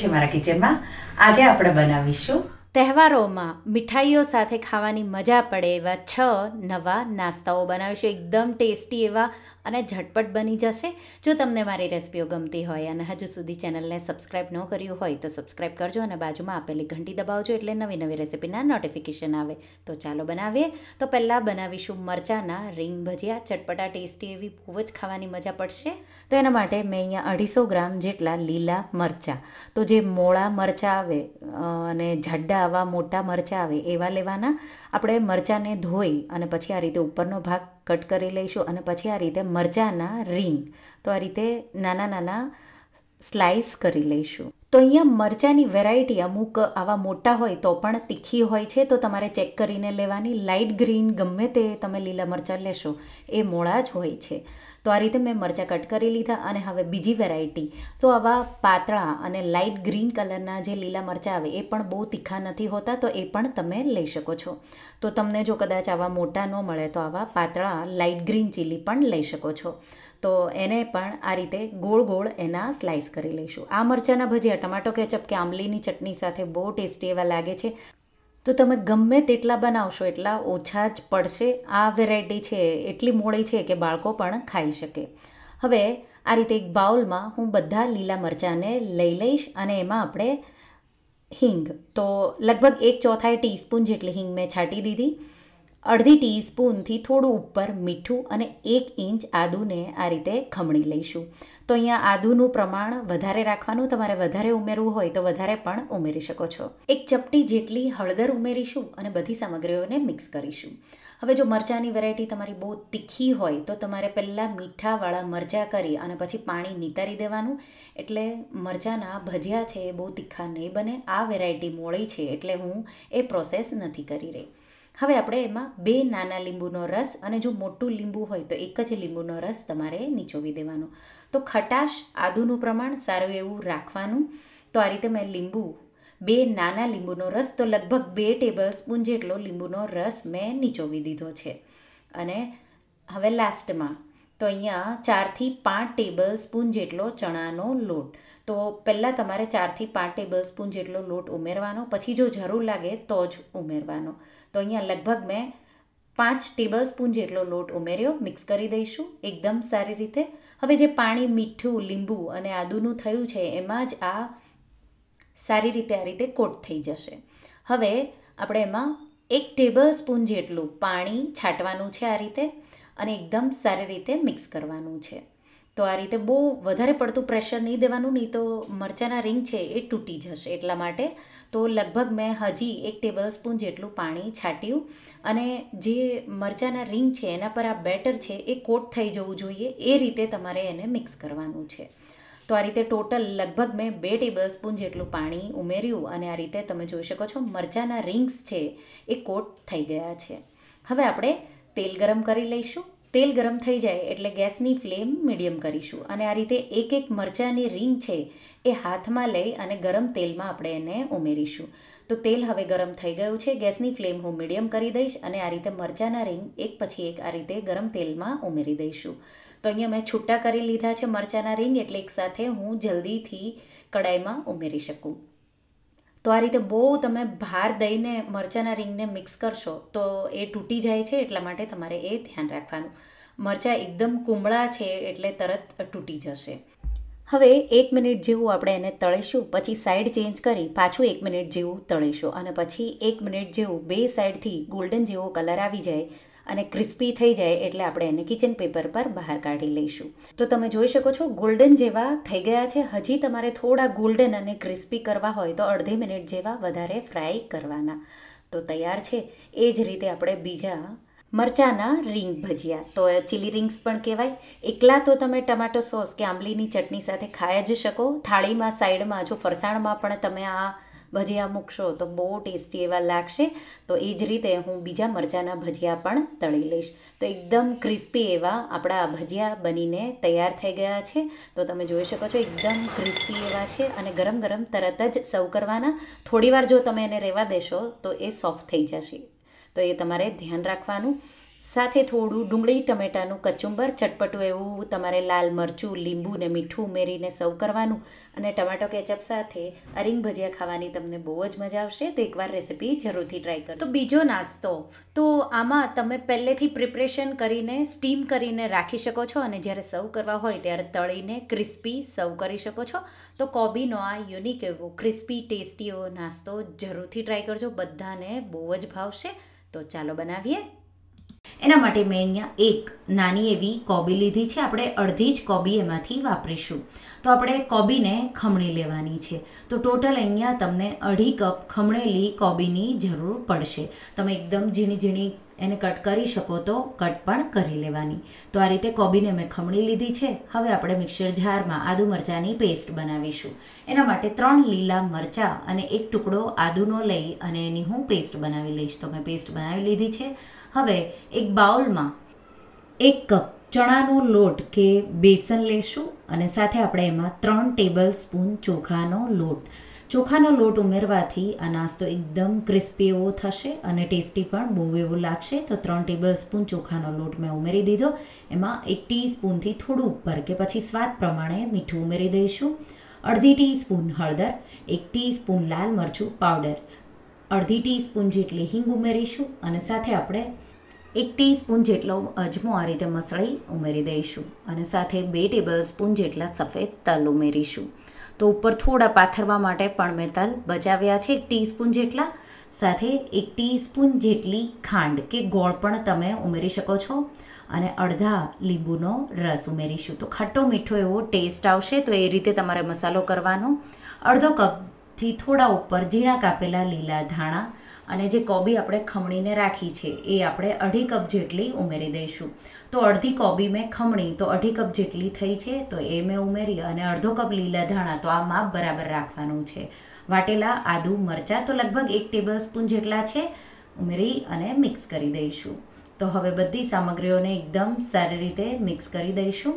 છે મારા કિચનમાં આજે આપણે બનાવીશું તે તહેવારોમાં મીઠાઈઓ સાથે ખાવાની મજા પડે એવા છ નવા નાસ્તાઓ બનાવીશું એકદમ ટેસ્ટી એવા અને ઝટપટ બની જશે જો તમને મારી રેસિપીઓ ગમતી હોય અને હજુ સુધી ચેનલને સબસ્ક્રાઈબ ન કર્યું હોય તો સબસ્ક્રાઈબ કરજો અને બાજુમાં આપેલી ઘંટી દબાવજો એટલે નવી નવી રેસીપીના નોટિફિકેશન આવે તો ચાલો બનાવીએ તો પહેલાં બનાવીશું મરચાંના રીંગ ભજીયા ચટપટા ટેસ્ટી એવી ખૂબ જ ખાવાની મજા પડશે તો એના માટે મેં અહીંયા અઢીસો ગ્રામ જેટલા લીલા મરચાં તો જે મોળા મરચાં આવે અને જડ્ડા આવા આવા મોટા મરચાં આવે એવા લેવાના આપણે મરચાંને ધોઈ અને પછી આ રીતે ઉપરનો ભાગ કટ કરી લઈશું અને પછી આ રીતે મરચાંના રિંગ તો આ રીતે નાના નાના સ્લાઇસ કરી લઈશું તો અહીંયા મરચાંની વેરાયટી અમુક આવા મોટા હોય તો પણ તીખી હોય છે તો તમારે ચેક કરીને લેવાની લાઇટ ગ્રીન ગમે તે તમે લીલા મરચાં લેશો એ મોળા જ હોય છે તો આ રીતે મેં મરચાં કટ કરી લીધા અને હવે બીજી વેરાયટી તો આવા પાતળા અને લાઇટ ગ્રીન કલરના જે લીલા મરચાં આવે એ પણ બહુ તીખા નથી હોતા તો એ પણ તમે લઈ શકો છો તો તમને જો કદાચ આવા મોટા ન મળે તો આવા પાતળા લાઇટ ગ્રીન ચીલી પણ લઈ શકો છો તો એને પણ આ રીતે ગોળ ગોળ એના સ્લાઇસ કરી લઈશું આ મરચાંના ભજીયા ટમાટો કેચપ કે આંબલીની ચટણી સાથે બહુ ટેસ્ટી એવા લાગે છે તો તમે ગમે તેટલા બનાવશો એટલા ઓછા જ પડશે આ વેરાયટી છે એટલી મોળી છે કે બાળકો પણ ખાઈ શકે હવે આ રીતે એક બાઉલમાં હું બધા લીલા મરચાંને લઈ લઈશ અને એમાં આપણે હિંગ તો લગભગ એક ચોથાઈ ટીસ્પૂન જેટલી હિંગ મેં છાંટી દીધી અડધી ટીસ્પૂનથી થોડું ઉપર મીઠું અને એક ઇંચ આદુને આ રીતે ખમણી લઈશું તો અહીંયા આદુનું પ્રમાણ વધારે રાખવાનું તમારે વધારે ઉમેરવું હોય તો વધારે પણ ઉમેરી શકો છો એક ચપટી જેટલી હળદર ઉમેરીશું અને બધી સામગ્રીઓને મિક્સ કરીશું હવે જો મરચાંની વેરાયટી તમારી બહુ તીખી હોય તો તમારે પહેલાં મીઠાવાળા મરચાં કરી અને પછી પાણી નિતારી દેવાનું એટલે મરચાંના ભજીયા છે એ બહુ તીખા નહીં બને આ વેરાયટી મોળી છે એટલે હું એ પ્રોસેસ નથી કરી રહી હવે આપણે એમાં બે નાના લીંબુનો રસ અને જો મોટું લીંબુ હોય તો એક જ લીંબુનો રસ તમારે નીચોવી દેવાનો તો ખટાશ આદુનું પ્રમાણ સારું એવું રાખવાનું તો આ રીતે મેં લીંબુ બે નાના લીંબુનો રસ તો લગભગ બે ટેબલ સ્પૂન જેટલો લીંબુનો રસ મેં નીચોવી દીધો છે અને હવે લાસ્ટમાં તો અહીંયા ચારથી પાંચ ટેબલ સ્પૂન જેટલો ચણાનો લોટ તો પહેલાં તમારે ચારથી પાંચ ટેબલ સ્પૂન જેટલો લોટ ઉમેરવાનો પછી જો જરૂર લાગે તો જ ઉમેરવાનો તો અહીંયા લગભગ મેં પાંચ ટેબલ સ્પૂન જેટલો લોટ ઉમેર્યો મિક્સ કરી દઈશું એકદમ સારી રીતે હવે જે પાણી મીઠું લીંબુ અને આદુનું થયું છે એમાં જ આ સારી રીતે આ રીતે કોટ થઈ જશે હવે આપણે એમાં એક ટેબલ સ્પૂન જેટલું પાણી છાંટવાનું છે આ રીતે અને એકદમ સારી રીતે મિક્સ કરવાનું છે તો આ રીતે બહુ વધારે પડતું પ્રેશર નહીં દેવાનું નહીં તો મરચાંના રિંગ છે એ તૂટી જશે એટલા માટે તો લગભગ મેં હજી એક ટેબલ સ્પૂન જેટલું પાણી છાટ્યું અને જે મરચાંના રિંગ છે એના પર આ બેટર છે એ કોટ થઈ જવું જોઈએ એ રીતે તમારે એને મિક્સ કરવાનું છે તો આ રીતે ટોટલ લગભગ મેં બે ટેબલ સ્પૂન જેટલું પાણી ઉમેર્યું અને આ રીતે તમે જોઈ શકો છો મરચાંના રિંગ્સ છે એ કોટ થઈ ગયા છે હવે આપણે તેલ ગરમ કરી લઈશું તેલ ગરમ થઈ જાય એટલે ગેસની ફ્લેમ મીડિયમ કરીશું અને આ રીતે એક એક મરચાંની રિંગ છે એ હાથમાં લઈ અને ગરમ તેલમાં આપણે એને ઉમેરીશું તો તેલ હવે ગરમ થઈ ગયું છે ગેસની ફ્લેમ હું મીડિયમ કરી દઈશ અને આ રીતે મરચાંના રિંગ એક પછી એક આ રીતે ગરમ તેલમાં ઉમેરી દઈશું તો અહીંયા મેં છૂટા કરી લીધા છે મરચાંના રિંગ એટલે એકસાથે હું જલ્દીથી કડાઈમાં ઉમેરી શકું તો આ રીતે બહુ તમે ભાર દઈને મરચાંના રીંગને મિક્સ કરશો તો એ તૂટી જાય છે એટલા માટે તમારે એ ધ્યાન રાખવાનું મરચાં એકદમ કુમળા છે એટલે તરત તૂટી જશે હવે એક મિનિટ જેવું આપણે એને તળીશું પછી સાઈડ ચેન્જ કરી પાછું એક મિનિટ જેવું તળીશું અને પછી એક મિનિટ જેવું બે સાઈડથી ગોલ્ડન જેવો કલર આવી જાય અને ક્રિસ્પી થઈ જાય એટલે આપણે એને કિચન પેપર પર બહાર કાઢી લઈશું તો તમે જોઈ શકો છો ગોલ્ડન જેવા થઈ ગયા છે હજી તમારે થોડા ગોલ્ડન અને ક્રિસ્પી કરવા હોય તો અડધી મિનિટ જેવા વધારે ફ્રાય કરવાના તો તૈયાર છે એ જ રીતે આપણે બીજા મરચાના રિંગ ભજીયા તો ચીલી રિંગ્સ પણ કહેવાય એકલા તો તમે ટમાટો સોસ કે આંબલીની ચટણી સાથે ખાઈ જ શકો થાળીમાં સાઈડમાં જો ફરસાણમાં પણ તમે આ ભજીયા મૂકશો તો બહુ ટેસ્ટી એવા લાગશે તો એ જ રીતે હું બીજા મરચાંના ભજીયા પણ તળી લઈશ તો એકદમ ક્રિસ્પી એવા આપણા ભજીયા બનીને તૈયાર થઈ ગયા છે તો તમે જોઈ શકો છો એકદમ ક્રિસ્પી એવા છે અને ગરમ ગરમ તરત જ સર્વ કરવાના થોડીવાર જો તમે એને રહેવા દેશો તો એ સોફ્ટ થઈ જશે તો એ તમારે ધ્યાન રાખવાનું સાથે થોડું ડુંગળી ટમેટાનું કચુંબર ચટપટું એવું તમારે લાલ મરચું લીંબુ ને મીઠું ઉમેરીને સર્વ કરવાનું અને ટમાટો કેચઅપ સાથે અરીંગ ભજીયા ખાવાની તમને બહુ જ મજા આવશે તો એકવાર રેસીપી જરૂરથી ટ્રાય કરો તો બીજો નાસ્તો તો આમાં તમે પહેલેથી પ્રિપરેશન કરીને સ્ટીમ કરીને રાખી શકો છો અને જ્યારે સર્વ કરવા હોય ત્યારે તળીને ક્રિસ્પી સર્વ કરી શકો છો તો કોબીનો આ યુનિક એવો ક્રિસ્પી ટેસ્ટી એવો નાસ્તો જરૂરથી ટ્રાય કરજો બધાને બહુ જ ભાવશે તો ચાલો બનાવીએ એના માટે મેં અહીંયા એક નાની એવી કોબી લીધી છે આપણે અડધી જ કોબી એમાંથી વાપરીશું તો આપણે કોબીને ખમણી લેવાની છે તો ટોટલ અહીંયા તમને અઢી કપ ખમણેલી કોબીની જરૂર પડશે તમે એકદમ ઝીણી ઝીણી એને કટ કરી શકો તો કટ પણ કરી લેવાની તો આ રીતે કોબીને મેં ખમણી લીધી છે હવે આપણે મિક્સર જારમાં આદુ મરચાંની પેસ્ટ બનાવીશું એના માટે ત્રણ લીલા મરચાં અને એક ટુકડો આદુનો લઈ અને એની હું પેસ્ટ બનાવી લઈશ તો મેં પેસ્ટ બનાવી લીધી છે હવે એક બાઉલમાં એક કપ ચણાનો લોટ કે બેસન લઈશું અને સાથે આપણે એમાં ત્રણ ટેબલ સ્પૂન ચોખાનો લોટ ચોખાનો લોટ ઉમેરવાથી આ નાસ્તો એકદમ ક્રિસ્પી એવો થશે અને ટેસ્ટી પણ બહુ એવો લાગશે તો ત્રણ ટેબલ સ્પૂન ચોખાનો લોટ મેં ઉમેરી દીધો એમાં એક ટીસ્પૂનથી થોડું ઉપર કે પછી સ્વાદ પ્રમાણે મીઠું ઉમેરી દઈશું અડધી ટીસ્પૂન હળદર એક ટીસ્પૂન લાલ મરચું પાવડર અડધી ટીસ્પૂન જેટલી હિંગ ઉમેરીશું અને સાથે આપણે એક ટીસ્પૂન જેટલો અજમો આ રીતે મસળી ઉમેરી દઈશું અને સાથે બે ટેબલ સ્પૂન જેટલા સફેદ તલ ઉમેરીશું તો ઉપર થોડા પાથરવા માટે પણ મેં તલ બચાવ્યા છે એક ટીસ્પૂન જેટલા સાથે એક ટીસ્પૂન જેટલી ખાંડ કે ગોળ પણ તમે ઉમેરી શકો છો અને અડધા લીંબુનો રસ ઉમેરીશું તો ખાટો મીઠો એવો ટેસ્ટ આવશે તો એ રીતે તમારે મસાલો કરવાનો અડધો કપથી થોડા ઉપર ઝીણા કાપેલા લીલા ધાણા અને જે કોબી આપણે ખમણીને રાખી છે એ આપણે અઢી કપ જેટલી ઉમેરી દઈશું તો અડધી કોબી મેં ખમણી તો અઢી કપ જેટલી થઈ છે તો એ મેં ઉમેરી અને અડધો કપ લીલા ધાણા તો આ માપ બરાબર રાખવાનું છે વાટેલા આદુ મરચાં તો લગભગ એક ટેબલ સ્પૂન જેટલા છે ઉમેરી અને મિક્સ કરી દઈશું તો હવે બધી સામગ્રીઓને એકદમ સારી રીતે મિક્સ કરી દઈશું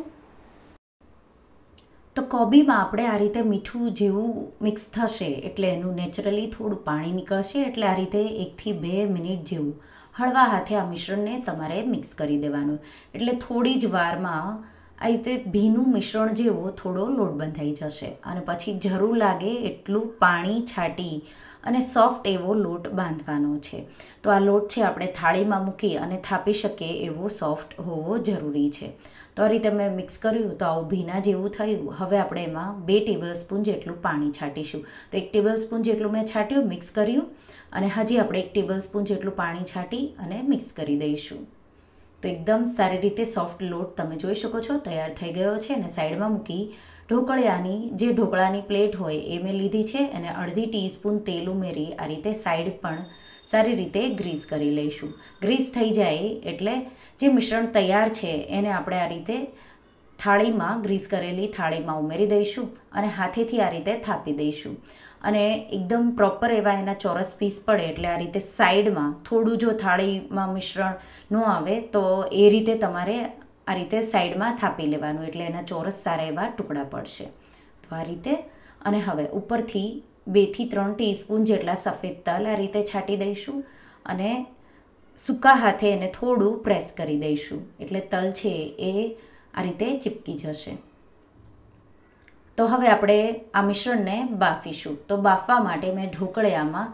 તો કોબીમાં આપણે આ રીતે મીઠું જેવું મિક્સ થશે એટલે એનું નેચરલી થોડું પાણી નીકળશે એટલે આ રીતે એકથી બે મિનિટ જેવું હળવા હાથે આ મિશ્રણને તમારે મિક્સ કરી દેવાનું એટલે થોડી જ વારમાં આ રીતે ભીનું મિશ્રણ જેવો થોડો લોટ બંધાઈ જશે અને પછી જરૂર લાગે એટલું પાણી છાંટી અને સોફ્ટ એવો લોટ બાંધવાનો છે તો આ લોટ છે આપણે થાળીમાં મૂકી અને થાપી શકીએ એવો સોફ્ટ હોવો જરૂરી છે તો આ રીતે મેં મિક્સ કર્યું તો આવું ભીના જેવું થયું હવે આપણે એમાં બે ટેબલ સ્પૂન જેટલું પાણી છાંટીશું તો એક ટેબલ સ્પૂન જેટલું મેં છાંટ્યું મિક્સ કર્યું અને હજી આપણે એક ટેબલ સ્પૂન જેટલું પાણી છાંટી અને મિક્સ કરી દઈશું તો એકદમ સારી રીતે સોફ્ટ લોટ તમે જોઈ શકો છો તૈયાર થઈ ગયો છે અને સાઈડમાં મૂકી ઢોકળિયાની જે ઢોકળાની પ્લેટ હોય એ મેં લીધી છે અને અડધી ટીસ્પૂન તેલ ઉમેરી આ રીતે સાઈડ પણ સારી રીતે ગ્રીસ કરી લઈશું ગ્રીસ થઈ જાય એટલે જે મિશ્રણ તૈયાર છે એને આપણે આ રીતે થાળીમાં ગ્રીસ કરેલી થાળીમાં ઉમેરી દઈશું અને હાથેથી આ રીતે થાપી દઈશું અને એકદમ પ્રોપર એવા એના ચોરસ પીસ પડે એટલે આ રીતે સાઈડમાં થોડું જો થાળીમાં મિશ્રણ ન આવે તો એ રીતે તમારે આ રીતે સાઈડમાં થાપી લેવાનું એટલે એના ચોરસ સારા એવા ટુકડા પડશે તો આ રીતે અને હવે ઉપરથી બેથી ત્રણ ટીસ્પૂન જેટલા સફેદ તલ આ રીતે છાંટી દઈશું અને સૂકા હાથે એને થોડું પ્રેસ કરી દઈશું એટલે તલ છે એ આ રીતે ચીપકી જશે તો હવે આપણે આ મિશ્રણને બાફીશું તો બાફવા માટે મેં ઢોકળિયામાં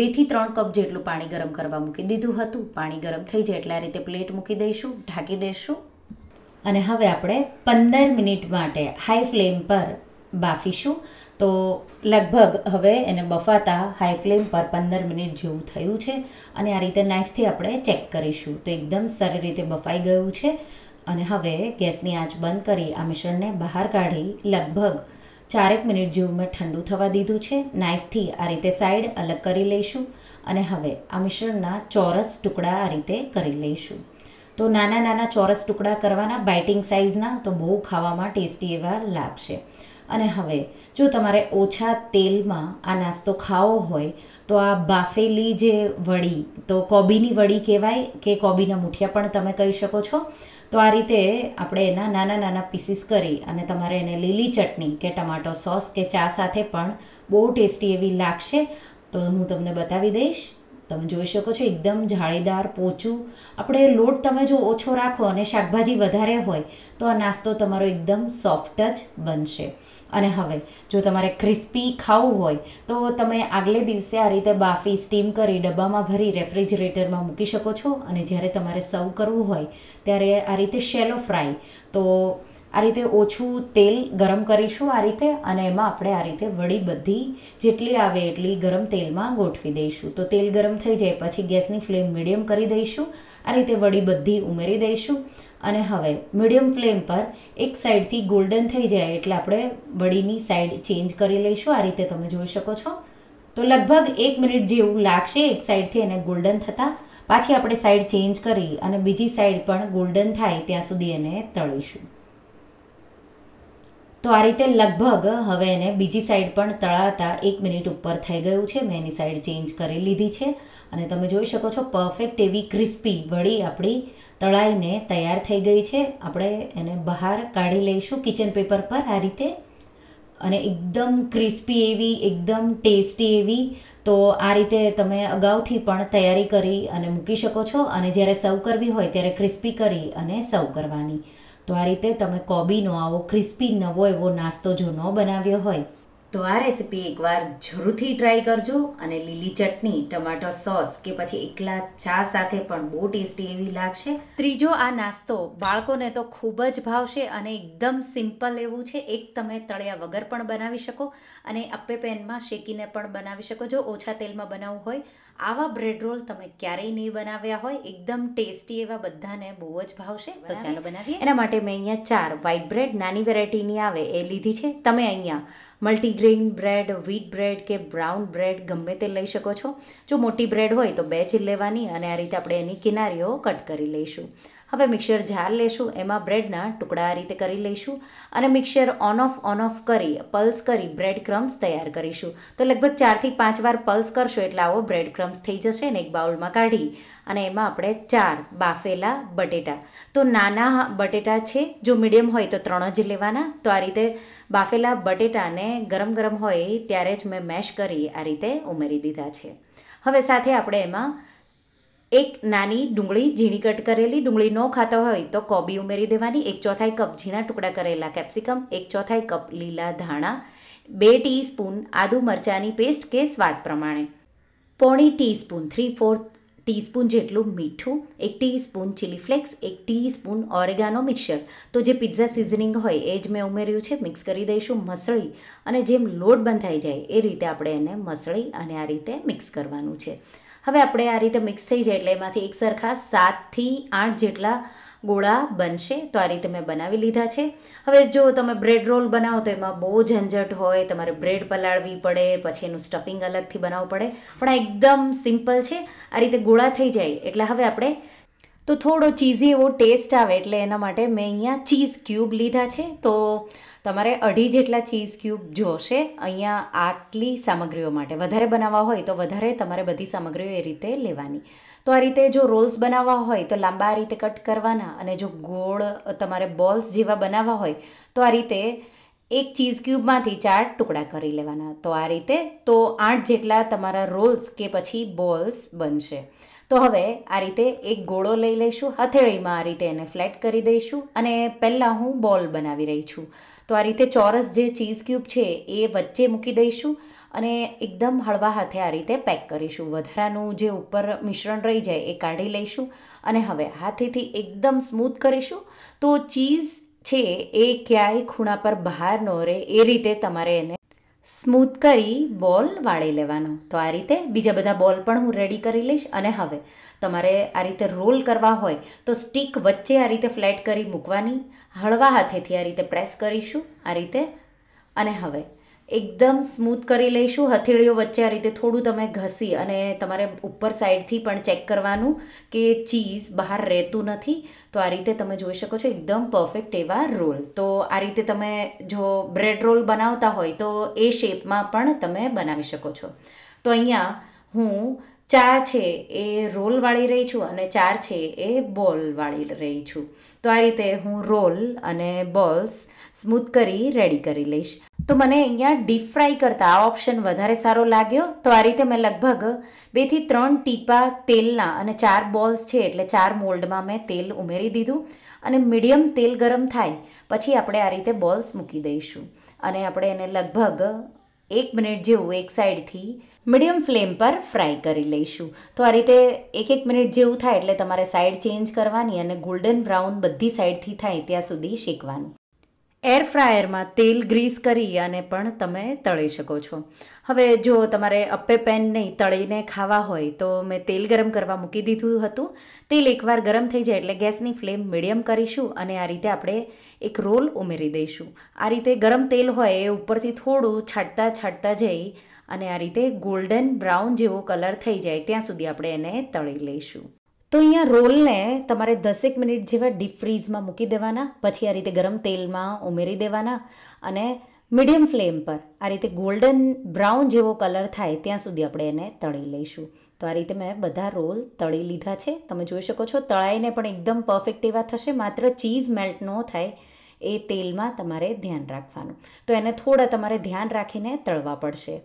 બેથી ત્રણ કપ જેટલું પાણી ગરમ કરવા મૂકી દીધું હતું પાણી ગરમ થઈ જાય એટલે આ રીતે પ્લેટ મૂકી દઈશું ઢાંકી દઈશું અને હવે આપણે પંદર મિનિટ માટે હાઈ ફ્લેમ પર બાફીશું તો લગભગ હવે એને બફાતા હાઈ ફ્લેમ પર પંદર મિનિટ જેવું થયું છે અને આ રીતે નાઇફથી આપણે ચેક કરીશું તો એકદમ સારી રીતે બફાઈ ગયું છે અને હવે ગેસની આંચ બંધ કરી આ મિશ્રણને બહાર કાઢી લગભગ ચારેક મિનિટ જેવું મેં ઠંડુ થવા દીધું છે નાઇફથી આ રીતે સાઈડ અલગ કરી લઈશું અને હવે આ મિશ્રણના ચોરસ ટુકડા આ રીતે કરી લઈશું તો નાના નાના ચોરસ ટુકડા કરવાના બાઇટિંગ સાઇઝના તો બહુ ખાવામાં ટેસ્ટી એવા લાગશે અને હવે જો તમારે ઓછા તેલમાં આ નાસ્તો ખાવો હોય તો આ બાફેલી જે વડી તો કોબીની વડી કહેવાય કે કોબીના મુઠિયા પણ તમે કહી શકો છો તો આ રીતે આપણે એના નાના નાના પીસીસ કરી અને તમારે એને લીલી ચટણી કે ટમાટો સોસ કે ચા સાથે પણ બહુ ટેસ્ટી એવી લાગશે તો હું તમને બતાવી દઈશ તમે જોઈ શકો છો એકદમ જાળીદાર પોચું આપણે લોટ તમે જો ઓછો રાખો અને શાકભાજી વધારે હોય તો આ નાસ્તો તમારો એકદમ સોફ્ટ જ બનશે અને હવે જો તમારે ક્રિસ્પી ખાવું હોય તો તમે આગલે દિવસે આ રીતે બાફી સ્ટીમ કરી ડબ્બામાં ભરી રેફ્રિજરેટરમાં મૂકી શકો છો અને જ્યારે તમારે સર્વ કરવું હોય ત્યારે આ રીતે શેલો ફ્રાય તો આ રીતે ઓછું તેલ ગરમ કરીશું આ રીતે અને એમાં આપણે આ રીતે વળી બધી જેટલી આવે એટલી ગરમ તેલમાં ગોઠવી દઈશું તો તેલ ગરમ થઈ જાય પછી ગેસની ફ્લેમ મીડિયમ કરી દઈશું આ રીતે વળી બધી ઉમેરી દઈશું અને હવે મીડિયમ ફ્લેમ પર એક સાઈડથી ગોલ્ડન થઈ જાય એટલે આપણે વળીની સાઈડ ચેન્જ કરી લઈશું આ રીતે તમે જોઈ શકો છો તો લગભગ એક મિનિટ જેવું લાગશે એક સાઈડથી એને ગોલ્ડન થતાં પાછી આપણે સાઈડ ચેન્જ કરી અને બીજી સાઈડ પણ ગોલ્ડન થાય ત્યાં સુધી એને તળીશું તો આ રીતે લગભગ હવે એને બીજી સાઈડ પણ તળાતા એક મિનિટ ઉપર થઈ ગયું છે મેં એની સાઈડ ચેન્જ કરી લીધી છે અને તમે જોઈ શકો છો પરફેક્ટ એવી ક્રિસ્પી વળી આપણી તળાઈને તૈયાર થઈ ગઈ છે આપણે એને બહાર કાઢી લઈશું કિચન પેપર પર આ રીતે અને એકદમ ક્રિસ્પી એવી એકદમ ટેસ્ટી એવી તો આ રીતે તમે અગાઉથી પણ તૈયારી કરી અને મૂકી શકો છો અને જ્યારે સર્વ કરવી હોય ત્યારે ક્રિસ્પી કરી અને સર્વ કરવાની તો આ રીતે તમે કોબીનો આવો ક્રિસ્પી નવો એવો નાસ્તો જો ન બનાવ્યો હોય તો આ રેસીપી એકવાર જરૂરથી ટ્રાય કરજો અને લીલી ચટણી ટમાટો સોસ કે પછી એકલા ચા સાથે પણ બહુ ટેસ્ટી એવી લાગશે ત્રીજો આ નાસ્તો બાળકોને તો ખૂબ જ ભાવશે અને એકદમ સિમ્પલ એવું છે એક તમે તળ્યા વગર પણ બનાવી શકો અને અપ્પે પેનમાં શેકીને પણ બનાવી શકો જો ઓછા તેલમાં બનાવવું હોય આવા બ્રેડ રોલ તમે ક્યારેય નહીં બનાવ્યા હોય એકદમ ટેસ્ટી એવા બધાને બહુ જ ભાવશે તો ચાલો બનાવીએ એના માટે મેં અહીંયા ચાર વ્હાઇટ બ્રેડ નાની વેરાયટીની આવે એ લીધી છે તમે અહીંયા મલ્ટીગ્રેઇન બ્રેડ વ્હીટ બ્રેડ કે બ્રાઉન બ્રેડ ગમે તે લઈ શકો છો જો મોટી બ્રેડ હોય તો બે જ લેવાની અને આ રીતે આપણે એની કિનારીઓ કટ કરી લઈશું હવે મિક્સર જાર લેશું એમાં બ્રેડના ટુકડા આ રીતે કરી લઈશું અને mixer on off on off કરી પલ્સ કરી બ્રેડ ક્રમ્સ તૈયાર કરીશું તો લગભગ ચારથી પાંચ વાર પલ્સ કરશો એટલે આવો બ્રેડ ક્રમ્સ થઈ જશે ને એક બાઉલમાં કાઢી અને એમાં આપણે ચાર બાફેલા બટેટા તો નાના બટેટા છે જો મીડિયમ હોય તો ત્રણ જ લેવાના તો આ રીતે બાફેલા બટેટાને ગરમ ગરમ હોય ત્યારે જ મેં મેશ કરી આ રીતે ઉમેરી દીધા છે હવે સાથે આપણે એમાં એક નાની ડુંગળી ઝીણી કટ કરેલી ડુંગળી ન ખાતો હોય તો કોબી ઉમેરી દેવાની એક ચોથાઈ કપ ઝીણા ટુકડા કરેલા કેપ્સિકમ એક ચોથાઈ કપ લીલા ધાણા બે ટીસ્પૂન આદુ મરચાંની પેસ્ટ કે સ્વાદ પ્રમાણે પોણી ટીસ્પૂન થ્રી ફોર્થ ટીસ્પૂન જેટલું મીઠું એક ટીસ્પૂન ચીલી ફ્લેક્સ એક ટીસ્પૂન ઓરેગાનો મિક્સર તો જે પિઝા સિઝનિંગ હોય એ જ મેં ઉમેર્યું છે મિક્સ કરી દઈશું મસળી અને જેમ લોટ બંધાઈ જાય એ રીતે આપણે એને મસળી અને આ રીતે મિક્સ કરવાનું છે હવે આપણે આ રીતે મિક્સ થઈ જાય એટલે એમાંથી એક સરખા સાતથી આઠ જેટલા ગોળા બનશે તો આ રીતે મેં બનાવી લીધા છે હવે જો તમે બ્રેડ રોલ બનાવો તો એમાં બહુ ઝંઝટ હોય તમારે બ્રેડ પલાળવી પડે પછી એનું સ્ટફિંગ અલગથી બનાવવું પડે પણ આ એકદમ સિમ્પલ છે આ રીતે ગોળા થઈ જાય એટલે હવે આપણે તો થોડો ચીઝી એવો ટેસ્ટ આવે એટલે એના માટે મેં અહીંયા ચીઝ ક્યુબ લીધા છે તો તમારે અઢી જેટલા ચીઝ ક્યુબ જોશે અહીંયા આટલી સામગ્રીઓ માટે વધારે બનાવવા હોય તો વધારે તમારે બધી સામગ્રીઓ એ રીતે લેવાની તો આ રીતે જો રોલ્સ બનાવવા હોય તો લાંબા આ રીતે કટ કરવાના અને જો ગોળ તમારે બોલ્સ જેવા બનાવવા હોય તો આ રીતે એક ચીઝ ક્યુબમાંથી ચાર ટુકડા કરી લેવાના તો આ રીતે તો આઠ જેટલા તમારા રોલ્સ કે પછી બોલ્સ બનશે તો હવે આ રીતે એક ગોળો લઈ લઈશું હથેળીમાં આ રીતે એને ફ્લેટ કરી દઈશું અને પહેલાં હું બોલ બનાવી રહી છું તો આ રીતે ચોરસ જે ચીઝ ક્યુબ છે એ વચ્ચે મૂકી દઈશું અને એકદમ હળવા હાથે આ રીતે પેક કરીશું વધારાનું જે ઉપર મિશ્રણ રહી જાય એ કાઢી લઈશું અને હવે હાથેથી એકદમ સ્મૂથ કરીશું તો ચીઝ છે એ ક્યાંય ખૂણા પર બહાર ન રહે એ રીતે તમારે એને સ્મૂથ કરી બોલ વાળી લેવાનો તો આ રીતે બીજા બધા બોલ પણ હું રેડી કરી લઈશ અને હવે તમારે આ રીતે રોલ કરવા હોય તો સ્ટીક વચ્ચે આ રીતે ફ્લેટ કરી મૂકવાની હળવા હાથેથી આ રીતે પ્રેસ કરીશું આ રીતે અને હવે એકદમ સ્મૂથ કરી લઈશું હથેળીઓ વચ્ચે આ રીતે થોડું તમે ઘસી અને તમારે ઉપર સાઈડથી પણ ચેક કરવાનું કે ચીઝ બહાર રહેતું નથી તો આ રીતે તમે જોઈ શકો છો એકદમ પરફેક્ટ એવા રોલ તો આ રીતે તમે જો બ્રેડ રોલ બનાવતા હોય તો એ શેપમાં પણ તમે બનાવી શકો છો તો અહીંયા હું ચાર છે એ રોલ વાળી રહી છું અને ચાર છે એ બોલ વાળી રહી છું તો આ રીતે હું રોલ અને બોલ્સ સ્મૂથ કરી રેડી કરી લઈશ તો મને અહીંયા ડીપ ફ્રાય કરતાં આ ઓપ્શન વધારે સારો લાગ્યો તો આ રીતે મેં લગભગ બેથી ત્રણ ટીપા તેલના અને ચાર બોલ્સ છે એટલે ચાર મોલ્ડમાં મેં તેલ ઉમેરી દીધું અને મીડિયમ તેલ ગરમ થાય પછી આપણે આ રીતે બોલ્સ મૂકી દઈશું અને આપણે એને લગભગ એક મિનિટ જેવું એક સાઈડથી મીડિયમ ફ્લેમ પર ફ્રાય કરી લઈશું તો આ રીતે એક એક મિનિટ જેવું થાય એટલે તમારે સાઈડ ચેન્જ કરવાની અને ગોલ્ડન બ્રાઉન બધી સાઈડથી થાય ત્યાં સુધી શેકવાનું એર ફ્રાયરમાં તેલ ગ્રીસ કરી અને પણ તમે તળી શકો છો હવે જો તમારે અપ્પે પેન નહીં તળીને ખાવા હોય તો મેં તેલ ગરમ કરવા મૂકી દીધું હતું તેલ એકવાર ગરમ થઈ જાય એટલે ગેસની ફ્લેમ મીડિયમ કરીશું અને આ રીતે આપણે એક રોલ ઉમેરી દઈશું આ રીતે ગરમ તેલ હોય એ ઉપરથી થોડું છાંટતા છાંટતા જઈ અને આ રીતે ગોલ્ડન બ્રાઉન જેવો કલર થઈ જાય ત્યાં સુધી આપણે એને તળી લઈશું તો અહીંયા રોલને તમારે દસેક મિનિટ જેવા ડીપ ફ્રીઝમાં મૂકી દેવાના પછી આ રીતે ગરમ તેલમાં ઉમેરી દેવાના અને મીડિયમ ફ્લેમ પર આ રીતે ગોલ્ડન બ્રાઉન જેવો કલર થાય ત્યાં સુધી આપણે એને તળી લઈશું તો આ રીતે મેં બધા રોલ તળી લીધા છે તમે જોઈ શકો છો તળાઈને પણ એકદમ પરફેક્ટ એવા થશે માત્ર ચીઝ મેલ્ટ ન થાય એ તેલમાં તમારે ધ્યાન રાખવાનું તો એને થોડા તમારે ધ્યાન રાખીને તળવા પડશે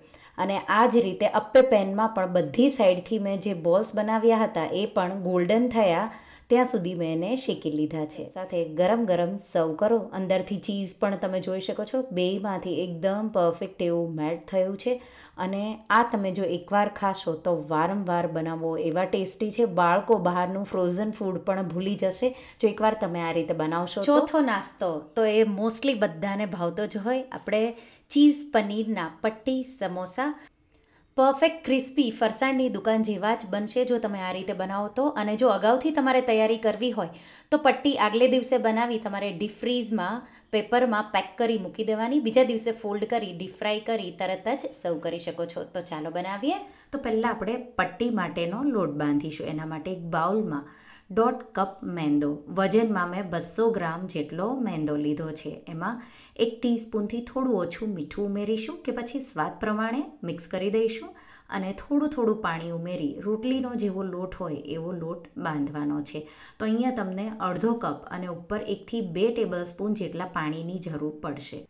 અને આ જ રીતે અપ્પે પેનમાં પણ બધી સાઈડથી મેં જે બોલ્સ બનાવ્યા હતા એ પણ ગોલ્ડન થયા ત્યાં સુધી મેં એને શેકી લીધા છે સાથે ગરમ ગરમ સર્વ કરો અંદરથી ચીઝ પણ તમે જોઈ શકો છો બેમાંથી એકદમ પરફેક્ટ એવું મેલ્ટ થયું છે અને આ તમે જો એકવાર ખાશો તો વારંવાર બનાવો એવા ટેસ્ટી છે બાળકો બહારનું ફ્રોઝન ફૂડ પણ ભૂલી જશે જો એકવાર તમે આ રીતે બનાવશો ચોથો નાસ્તો તો એ મોસ્ટલી બધાને ભાવતો જ હોય આપણે ચીઝ પનીરના પટ્ટી સમોસા પરફેક્ટ ક્રિસ્પી ફરસાણની દુકાન જેવા જ બનશે જો તમે આ રીતે બનાવો તો અને જો અગાઉથી તમારે તૈયારી કરવી હોય તો પટ્ટી આગલે દિવસે બનાવી તમારે ડીફ્રીઝમાં પેપરમાં પેક કરી મૂકી દેવાની બીજા દિવસે ફોલ્ડ કરી ડીફ્રાય કરી તરત જ સર્વ કરી શકો છો તો ચાલો બનાવીએ તો પહેલાં આપણે પટ્ટી માટેનો લોટ બાંધીશું એના માટે એક બાઉલમાં દોઢ કપ મેંદો વજનમાં મેં બસો ગ્રામ જેટલો મેંદો લીધો છે એમાં એક ટીસ્પૂનથી થોડું ઓછું મીઠું ઉમેરીશું કે પછી સ્વાદ પ્રમાણે મિક્સ કરી દઈશું અને થોડું થોડું પાણી ઉમેરી રોટલીનો જેવો લોટ હોય એવો લોટ બાંધવાનો છે તો અહીંયા તમને અડધો કપ અને ઉપર એકથી બે ટેબલ સ્પૂન જેટલા પાણીની જરૂર પડશે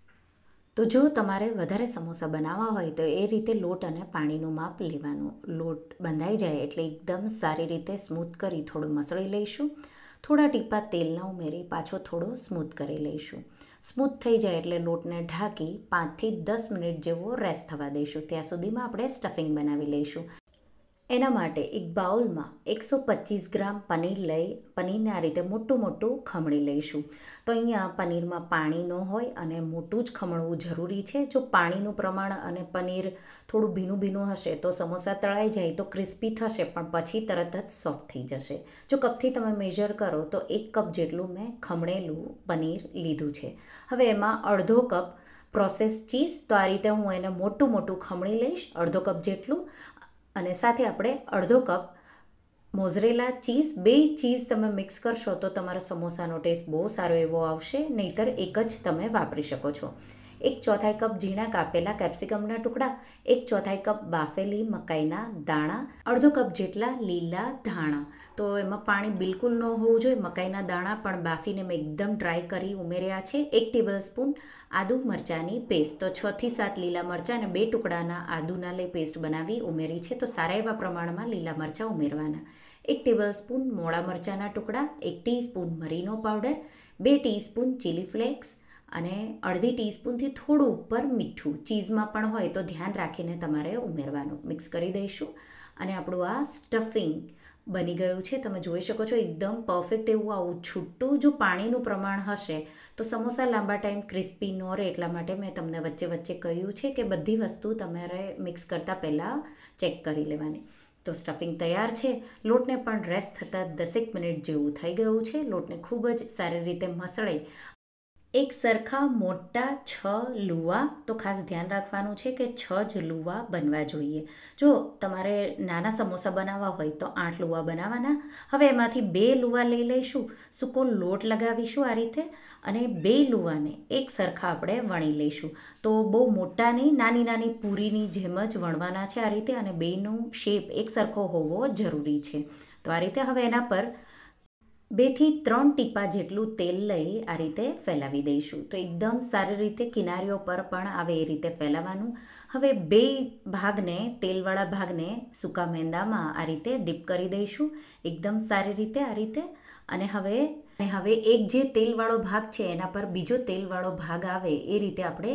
તો જો તમારે વધારે સમોસા બનાવવા હોય તો એ રીતે લોટ અને પાણીનું માપ લેવાનું લોટ બંધાઈ જાય એટલે એકદમ સારી રીતે સ્મૂથ કરી થોડું મસળી લઈશું થોડા ટીપા તેલના ઉમેરી પાછો થોડો સ્મૂથ કરી લઈશું સ્મૂથ થઈ જાય એટલે લોટને ઢાંકી પાંચથી દસ મિનિટ જેવો રેસ્ટ થવા દઈશું ત્યાં સુધીમાં આપણે સ્ટફિંગ બનાવી લઈશું એના માટે એક બાઉલમાં એકસો પચીસ ગ્રામ પનીર લઈ પનીરને આ રીતે મોટું મોટું ખમણી લઈશું તો અહીંયા પનીરમાં પાણી ન હોય અને મોટું જ ખમણવું જરૂરી છે જો પાણીનું પ્રમાણ અને પનીર થોડું ભીનું ભીનું હશે તો સમોસા તળાઈ જાય તો ક્રિસ્પી થશે પણ પછી તરત જ સોફ્ટ થઈ જશે જો કપથી તમે મેજર કરો તો એક કપ જેટલું મેં ખમણેલું પનીર લીધું છે હવે એમાં અડધો કપ પ્રોસેસ ચીઝ તો આ રીતે હું એને મોટું મોટું ખમણી લઈશ અડધો કપ જેટલું અને સાથે આપણે અડધો કપ મોઝરેલા ચીઝ બે ચીઝ તમે મિક્સ કરશો તો તમારા સમોસાનો ટેસ્ટ બહુ સારો એવો આવશે નહીતર એક જ તમે વાપરી શકો છો એક ચોથાઈ કપ ઝીણા કાપેલા કેપ્સિકમના ટુકડા એક ચોથાઈ કપ બાફેલી મકાઈના દાણા અડધો કપ જેટલા લીલા ધાણા તો એમાં પાણી બિલકુલ ન હોવું જોઈએ મકાઈના દાણા પણ બાફીને મેં એકદમ ડ્રાય કરી ઉમેર્યા છે એક ટેબલ સ્પૂન આદુ મરચાંની પેસ્ટ તો છથી સાત લીલા મરચાં અને બે ટુકડાના આદુના લઈ પેસ્ટ બનાવી ઉમેરી છે તો સારા એવા પ્રમાણમાં લીલા મરચાં ઉમેરવાના એક ટેબલ સ્પૂન મોળા મરચાંના ટુકડા એક ટીસ્પૂન મરીનો પાવડર બે ટીસ્પૂન ચીલી ફ્લેક્સ અને અડધી ટીસ્પૂનથી થોડું ઉપર મીઠું ચીઝમાં પણ હોય તો ધ્યાન રાખીને તમારે ઉમેરવાનું મિક્સ કરી દઈશું અને આપણું આ સ્ટફિંગ બની ગયું છે તમે જોઈ શકો છો એકદમ પરફેક્ટ એવું આવું છૂટું જો પાણીનું પ્રમાણ હશે તો સમોસા લાંબા ટાઈમ ક્રિસ્પી ન રહે એટલા માટે મેં તમને વચ્ચે વચ્ચે કહ્યું છે કે બધી વસ્તુ તમારે મિક્સ કરતાં પહેલાં ચેક કરી લેવાની તો સ્ટફિંગ તૈયાર છે લોટને પણ રેસ્ટ થતાં દસેક મિનિટ જેવું થઈ ગયું છે લોટને ખૂબ જ સારી રીતે મસળે એક સરખા મોટા છ લુવા તો ખાસ ધ્યાન રાખવાનું છે કે છ જ લુવા બનવા જોઈએ જો તમારે નાના સમોસા બનાવવા હોય તો આઠ લુવા બનાવવાના હવે એમાંથી બે લુવા લઈ લઈશું સૂકો લોટ લગાવીશું આ રીતે અને બે લુવાને એક સરખા આપણે વણી લઈશું તો બહુ મોટા નહીં નાની નાની પૂરીની જેમ જ વણવાના છે આ રીતે અને બેનું શેપ એક સરખો હોવો જરૂરી છે તો આ રીતે હવે એના પર બેથી ત્રણ ટીપા જેટલું તેલ લઈ આ રીતે ફેલાવી દઈશું તો એકદમ સારી રીતે કિનારીઓ પર પણ આવે એ રીતે ફેલાવાનું હવે બે ભાગને તેલવાળા ભાગને સૂકા મેંદામાં આ રીતે ડીપ કરી દઈશું એકદમ સારી રીતે આ રીતે અને હવે હવે એક જે તેલવાળો ભાગ છે એના પર બીજો તેલવાળો ભાગ આવે એ રીતે આપણે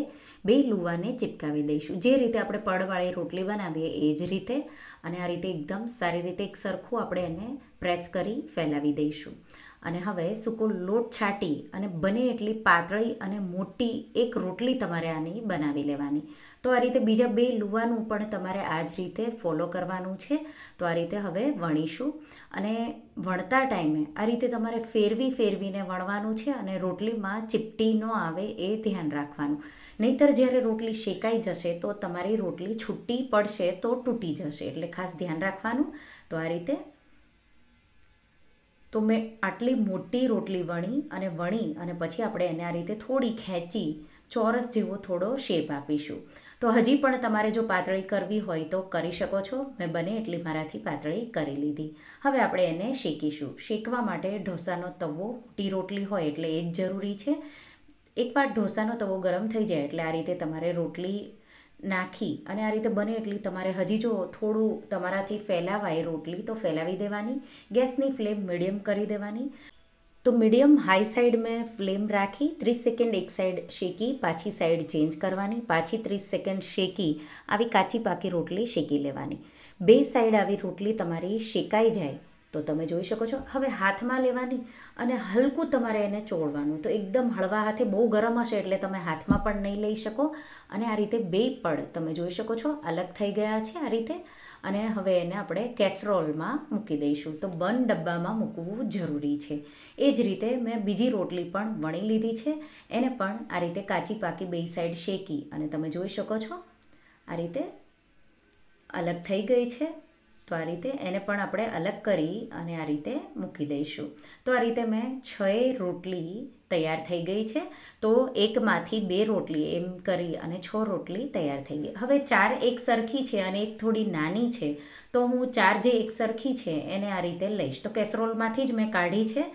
બે લુવાને ચિપકાવી દઈશું જે રીતે આપણે પડવાળી રોટલી બનાવીએ એ જ રીતે અને આ રીતે એકદમ સારી રીતે એક સરખું આપણે એને પ્રેસ કરી ફેલાવી દઈશું અને હવે સૂકો લોટ છાટી અને બને એટલી પાતળી અને મોટી એક રોટલી તમારે આની બનાવી લેવાની તો આ રીતે બીજા બે લુવાનું પણ તમારે આ જ રીતે ફોલો કરવાનું છે તો આ રીતે હવે વણીશું અને વણતા ટાઈમે આ રીતે તમારે ફેરવી ફેરવીને વણવાનું છે અને રોટલીમાં ચીપટી ન આવે એ ધ્યાન રાખવાનું નહીંતર જ્યારે રોટલી શેકાઈ જશે તો તમારી રોટલી છૂટી પડશે તો તૂટી જશે એટલે ખાસ ધ્યાન રાખવાનું તો આ રીતે તો મેં આટલી મોટી રોટલી વણી અને વણી અને પછી આપણે એને આ રીતે થોડી ખેંચી ચોરસ જેવો થોડો શેપ આપીશું તો હજી પણ તમારે જો પાતળી કરવી હોય તો કરી શકો છો મેં બને એટલી મારાથી પાતળી કરી લીધી હવે આપણે એને શેકીશું શેકવા માટે ઢોસાનો તવો મોટી રોટલી હોય એટલે એ જ જરૂરી છે એકવાર ઢોસાનો તવો ગરમ થઈ જાય એટલે આ રીતે તમારે રોટલી નાખી અને આ રીતે બને એટલી તમારે હજી જો થોડું તમારાથી ફેલાવાય રોટલી તો ફેલાવી દેવાની ગેસની ફ્લેમ મીડિયમ કરી દેવાની તો મીડિયમ હાઈ સાઈડ મેં ફ્લેમ રાખી ત્રીસ સેકન્ડ એક સાઈડ શેકી પાછી સાઈડ ચેન્જ કરવાની પાછી ત્રીસ સેકન્ડ શેકી આવી કાચી પાકી રોટલી શેકી લેવાની બે સાઈડ આવી રોટલી તમારી શેકાઈ જાય તો તમે જોઈ શકો છો હવે હાથમાં લેવાની અને હલકું તમારે એને ચોળવાનું તો એકદમ હળવા હાથે બહુ ગરમ હશે એટલે તમે હાથમાં પણ નહીં લઈ શકો અને આ રીતે બે પડ તમે જોઈ શકો છો અલગ થઈ ગયા છે આ રીતે અને હવે એને આપણે કેસરોલમાં મૂકી દઈશું તો બન ડબ્બામાં મૂકવું જરૂરી છે એ જ રીતે મેં બીજી રોટલી પણ વણી લીધી છે એને પણ આ રીતે કાચી પાકી બે સાઈડ શેકી અને તમે જોઈ શકો છો આ રીતે અલગ થઈ ગઈ છે તો આ રીતે એને પણ આપણે અલગ કરી અને આ રીતે મૂકી દઈશું તો આ રીતે મેં છ રોટલી તૈયાર થઈ ગઈ છે તો એકમાંથી બે રોટલી એમ કરી અને છ રોટલી તૈયાર થઈ ગઈ હવે ચાર એક સરખી છે અને એક થોડી નાની છે તો હું ચાર જે એક સરખી છે એને આ રીતે લઈશ તો કેસરોલમાંથી જ મેં કાઢી છે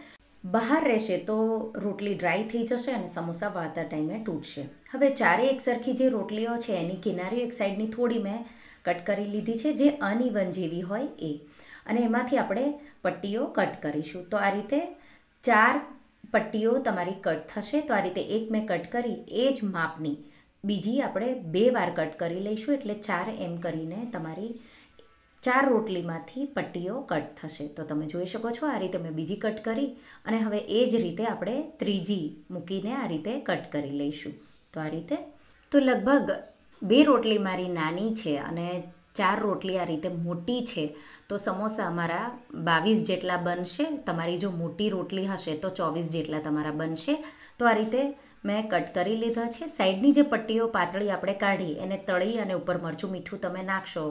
બહાર રહેશે તો રોટલી ડ્રાય થઈ જશે અને સમોસા વાળતા ટાઈમે તૂટશે હવે ચારે એક સરખી જે રોટલીઓ છે એની કિનારીઓ એક સાઈડની થોડી મેં કટ કરી લીધી છે જે અનઇવન જેવી હોય એ અને એમાંથી આપણે પટ્ટીઓ કટ કરીશું તો આ રીતે ચાર પટ્ટીઓ તમારી કટ થશે તો આ રીતે એક મેં કટ કરી એ જ માપની બીજી આપણે બે વાર કટ કરી લઈશું એટલે ચાર એમ કરીને તમારી ચાર રોટલીમાંથી પટ્ટીઓ કટ થશે તો તમે જોઈ શકો છો આ રીતે મેં બીજી કટ કરી અને હવે એ જ રીતે આપણે ત્રીજી મૂકીને આ રીતે કટ કરી લઈશું તો આ રીતે તો લગભગ બે રોટલી મારી નાની છે અને ચાર રોટલી આ રીતે મોટી છે તો સમોસા અમારા બાવીસ જેટલા બનશે તમારી જો મોટી રોટલી હશે તો ચોવીસ જેટલા તમારા બનશે તો આ રીતે મેં કટ કરી લીધા છે સાઈડની જે પટ્ટીઓ પાતળી આપણે કાઢી એને તળી અને ઉપર મરચું મીઠું તમે નાખશો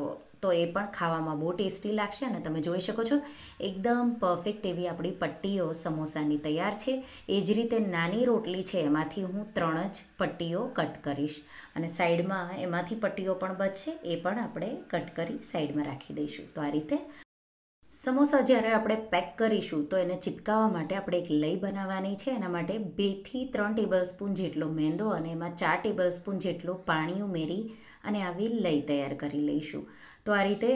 તો એ પણ ખાવામાં બહુ ટેસ્ટી લાગશે અને તમે જોઈ શકો છો એકદમ પરફેક્ટ એવી આપણી પટ્ટીઓ સમોસાની તૈયાર છે એ જ રીતે નાની રોટલી છે એમાંથી હું ત્રણ જ પટ્ટીઓ કટ કરીશ અને સાઈડમાં એમાંથી પટ્ટીઓ પણ બચશે એ પણ આપણે કટ કરી સાઈડમાં રાખી દઈશું તો આ રીતે સમોસા જ્યારે આપણે પેક કરીશું તો એને ચિપકાવવા માટે આપણે એક લઈ બનાવવાની છે એના માટે બેથી ત્રણ ટેબલસ્પૂન જેટલો મેંદો અને એમાં ચાર ટેબલસ્પૂન જેટલું પાણી ઉમેરી અને આવી લઈ તૈયાર કરી લઈશું તો આ રીતે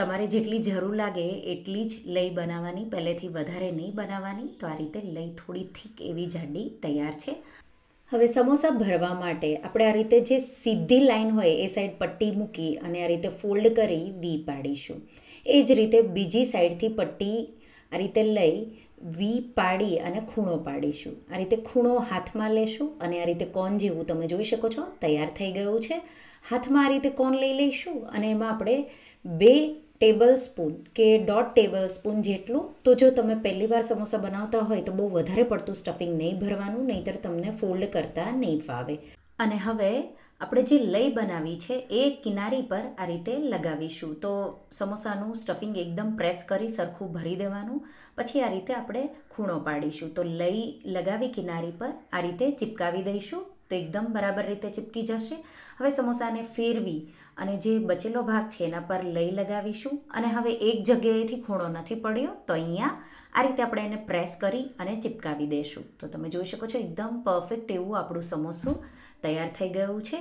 તમારે જેટલી જરૂર લાગે એટલી જ લઈ બનાવવાની પહેલેથી વધારે નહીં બનાવવાની તો આ રીતે લઈ થોડી થીક એવી જાડી તૈયાર છે હવે સમોસા ભરવા માટે આપણે આ રીતે જે સીધી લાઈન હોય એ સાઈડ પટ્ટી મૂકી અને આ રીતે ફોલ્ડ કરી વી પાડીશું એ જ રીતે બીજી સાઈડથી પટ્ટી આ રીતે લઈ વી પાડી અને ખૂણો પાડીશું આ રીતે ખૂણો હાથમાં લેશું અને આ રીતે કોન જેવું તમે જોઈ શકો છો તૈયાર થઈ ગયું છે હાથમાં આ રીતે કોન લઈ લઈશું અને એમાં આપણે બે ટેબલ સ્પૂન કે દોઢ ટેબલ સ્પૂન જેટલું તો જો તમે પહેલીવાર સમોસા બનાવતા હોય તો બહુ વધારે પડતું સ્ટફિંગ નહીં ભરવાનું નહીંતર તમને ફોલ્ડ કરતા નહીં ફાવે અને હવે આપણે જે લઈ બનાવી છે એ કિનારી પર આ રીતે લગાવીશું તો સમોસાનું સ્ટફિંગ એકદમ પ્રેસ કરી સરખું ભરી દેવાનું પછી આ રીતે આપણે ખૂણો પાડીશું તો લઈ લગાવી કિનારી પર આ રીતે ચિપકાવી દઈશું તો એકદમ બરાબર રીતે ચીપકી જશે હવે સમોસાને ફેરવી અને જે બચેલો ભાગ છે એના પર લઈ લગાવીશું અને હવે એક જગ્યાએથી ખૂણો નથી પડ્યો તો અહીંયા આ રીતે આપણે એને પ્રેસ કરી અને ચિપકાવી દઈશું તો તમે જોઈ શકો છો એકદમ પરફેક્ટ એવું આપણું સમોસું તૈયાર થઈ ગયું છે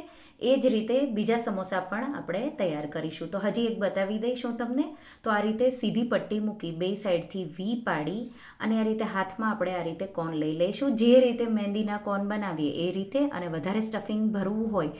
એ જ રીતે બીજા સમોસા પણ આપણે તૈયાર કરીશું તો હજી એક બતાવી દઈશ હું તમને તો આ રીતે સીધી પટ્ટી મૂકી બે સાઈડથી વી પાડી અને આ રીતે હાથમાં આપણે આ રીતે કોન લઈ લઈશું જે રીતે મહેંદીના કોન બનાવીએ એ રીતે અને વધારે સ્ટફિંગ ભરવું હોય